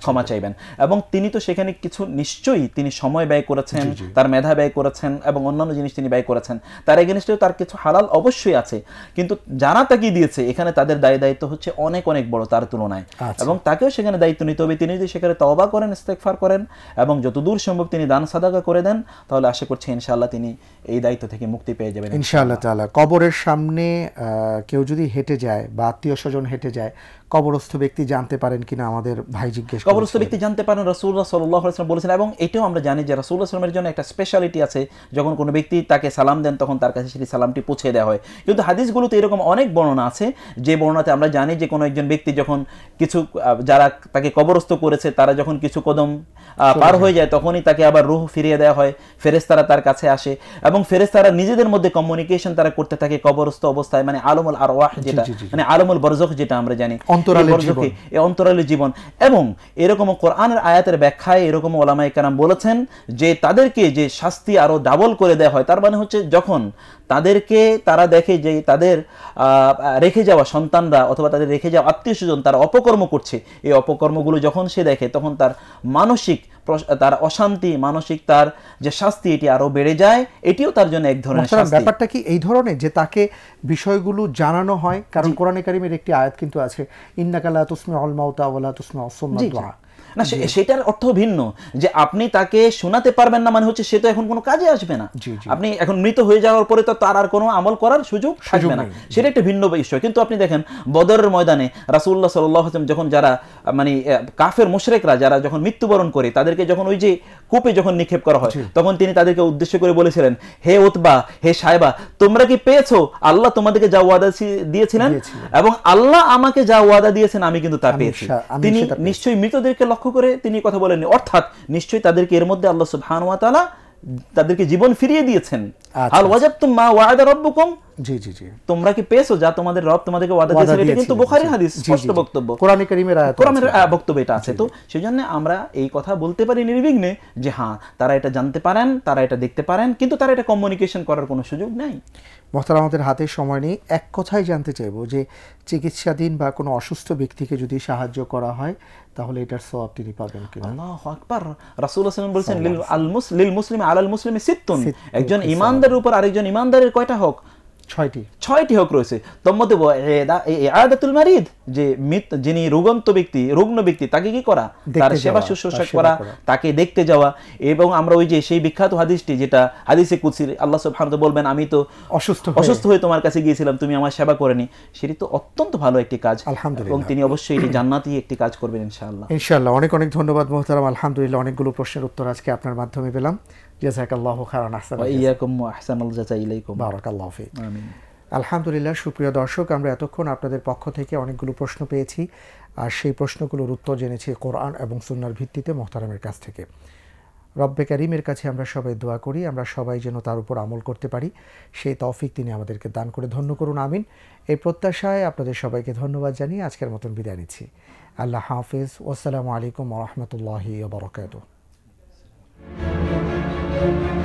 ক্ষমা চাইবেন এবং তিনি তো সেখানে কিছু নিশ্চয়ই তিনি সময় ব্যয় করেছেন করেছেন তার মেধা ব্যয় করেছেন এবং অন্যান্য জিনিস তিনি ব্যয় করেছেন তার এগেনস্টেও তার কিছু হালাল অবশ্যই আছে কিন্তু যারা তাকে দিয়েছে এখানে তাদের দায় দায়িত্ব হচ্ছে অনেক অনেক বড় তার তুলনায় আচ্ছা। এবং তাকেও সেখানে দায়িত্ব নিতে হবে তিনি যদি সেখানে তবা করেন ইস্তেকফার করেন এবং যতদূর সম্ভব তিনি দান সাদাকা করে দেন তাহলে আশা করছি ইনশাআল্লাহ তিনি এই দায়িত্ব থেকে মুক্তি পেয়ে যাবেন ইনশাআল্লাহ
তাআলা কবরের সামনে কেউ যদি হেঁটে যায় বা আত্মীয় স্বজন হেঁটে যায় কবরস্থ ব্যক্তি জানতে পারেন কিনা আমাদের ভাই জিজ্ঞেস কবরস্থ ব্যক্তি জানতে পারেন রাসুল্লাহ সাল্লাহ
আসলাম বলেছেন এবং এটাও আমরা জানি যে রাসুল্লাহ আসলামের জন্য একটা স্পেশালিটি আছে যখন কোনো ব্যক্তি তাকে সালাম দেন তখন তার কাছে সেটি সালামটি পৌঁছে দেওয়া হয় কিন্তু হাদিসগুলোতে এরকম অনেক বর্ণনা আছে যে বর্ণনাতে আমরা জানি যে কোনো একজন ব্যক্তি যখন কিছু যারা তাকে কবরস্থ করেছে তারা যখন কিছু কদম পার হয়ে যায় তখনই তাকে আবার রুহ ফিরিয়ে দেওয়া হয় ফেরেস্তারা তার কাছে আসে এবং ফেরেস্তারা নিজেদের মধ্যে কমিউনিকেশন তারা করতে থাকে কবরস্থ অবস্থায় মানে আলমুল আর ওয়াহ যেটা মানে আলমুল বরজখ যেটা আমরা জানি অন্তরালের জীবন জীবন এবং এরকম কোরআনের আয়াতের ব্যাখ্যায় এরকম ওলামাই কারাম বলেছেন যে তাদেরকে যে শাস্তি আরো ডাবল করে দেওয়া হয় তার মানে হচ্ছে যখন তাদেরকে তারা দেখে যে তাদের রেখে যাওয়া সন্তানরা অথবা তাদের রেখে যাওয়া আত্মীয় স্বজন তারা অপকর্ম করছে এই অপকর্মগুলো যখন সে দেখে তখন তার মানসিক তার অশান্তি মানসিক তার যে শাস্তি এটি আরো বেড়ে যায় এটিও তার জন্য এক ধরনের শাস্তি ব্যাপারটা
কি এই ধরনের যে তাকে বিষয়গুলো জানানো হয় কারণ কোরআনে কারিমের একটি আয়াত কিন্তু আছে ইন্নাকালা তুসমে অলমাউতা ওয়ালা তুসমে অসম্মা না সেটার অর্থ ভিন্ন
যে আপনি তাকে শোনাতে পারবেন না মানে হচ্ছে সে তো এখন কোনো কাজে আসবে না আপনি এখন মৃত হয়ে যাওয়ার পরে তো তার আর কোনো আমল করার সুযোগ থাকবে না সেটা একটা ভিন্ন বিষয় কিন্তু আপনি দেখেন বদরের ময়দানে রাসুল্লাহ সাল্লাম যখন যারা মানে কাফের মুশরেকরা যারা যখন মৃত্যুবরণ করে তাদেরকে যখন ওই যে কূপে যখন নিক্ষেপ করা হয় তখন তিনি তাদেরকে উদ্দেশ্য করে বলেছিলেন হে ওতবা হে সাহেবা তোমরা কি পেয়েছো আল্লাহ তোমাদেরকে যা ওয়াদা দিয়েছিলেন এবং আল্লাহ আমাকে যা ওয়াদা দিয়েছেন আমি কিন্তু তা পেয়েছি তিনি নিশ্চয়ই মৃতদেরকে লক্ষ্য করে তিনি কথা বলেননি অর্থাৎ নিশ্চয়ই তাদেরকে এর মধ্যে আল্লাহ সুবহানুয়া তাদেরকে জীবন ফিরিয়ে দিয়েছেন আল আচ্ছা, আচ্ছা। মা ওয়াদা জি জি জি তোমরা কি পেয়েছো যা তোমাদের রব তোমাদেরকে ওয়াদা এটা কিন্তু হাদিস স্পষ্ট বক্তব্য কোরআন কারীমের আয়াত কোরআনের বক্তব্য এটা আছে তো আমরা এই কথা বলতে পারি নির্বিঘ্নে যে হ্যাঁ তারা এটা জানতে পারেন তারা এটা দেখতে পারেন কিন্তু তারা এটা কমিউনিকেশন করার কোনো সুযোগ
নাই মহতার আমাদের হাতে সময় নেই এক কথাই জানতে চাইব যে চিকিৎসাধীন বা কোনো অসুস্থ ব্যক্তিকে যদি সাহায্য করা হয় তাহলে এটার সব তিনি পাবেন কি আল্লাহু
একজন ইমানদারের উপর আরেকজন ইমানদারের কয়টা হোক ছয়টি ছয়টি হক রয়েছে তম্মতে আয়াদাতুল মারিদ যে যিনি রোগন্ত ব্যক্তি রুগ্ন ব্যক্তি তাকে কি করা তার সেবা শুশ্রূষা করা তাকে দেখতে যাওয়া এবং আমরা ওই যে সেই বিখ্যাত হাদিসটি যেটা হাদিসে কুচির আল্লাহ বলবেন আমি তো
অসুস্থ অসুস্থ হয়ে
তোমার কাছে গিয়েছিলাম তুমি আমার সেবা করেনি সেটি তো অত্যন্ত ভালো একটি কাজ এবং তিনি অবশ্যই এটি জান্নাতি একটি কাজ করবেন ইনশাআল্লাহ
ইনশাআল্লাহ অনেক অনেক ধন্যবাদ মোহতারাম আলহামদুলিল্লাহ অনেকগুলো প্রশ্নের উত্তর আজকে আপনার মাধ্যমে পেলাম জাজাকাল্লাহ খারান আহসান
ইয়াকুম আহসানাল
আলহামদুলিল্লাহ সুপ্রিয় দর্শক আমরা এতক্ষণ আপনাদের পক্ষ থেকে অনেকগুলো প্রশ্ন পেয়েছি আর সেই প্রশ্নগুলোর উত্তর জেনেছি কোরআন এবং সুন্নার ভিত্তিতে মোহতারামের কাছ থেকে রব্বে করিমের কাছে আমরা সবাই দোয়া করি আমরা সবাই যেন তার উপর আমল করতে পারি সেই তৌফিক তিনি আমাদেরকে দান করে ধন্য করুন আমিন এই প্রত্যাশায় আপনাদের সবাইকে ধন্যবাদ জানিয়ে আজকের মতন বিদায় নিচ্ছি আল্লাহ হাফিজ ওসালামু আলাইকুম রহমতুল্লাহি বরকাত Thank you.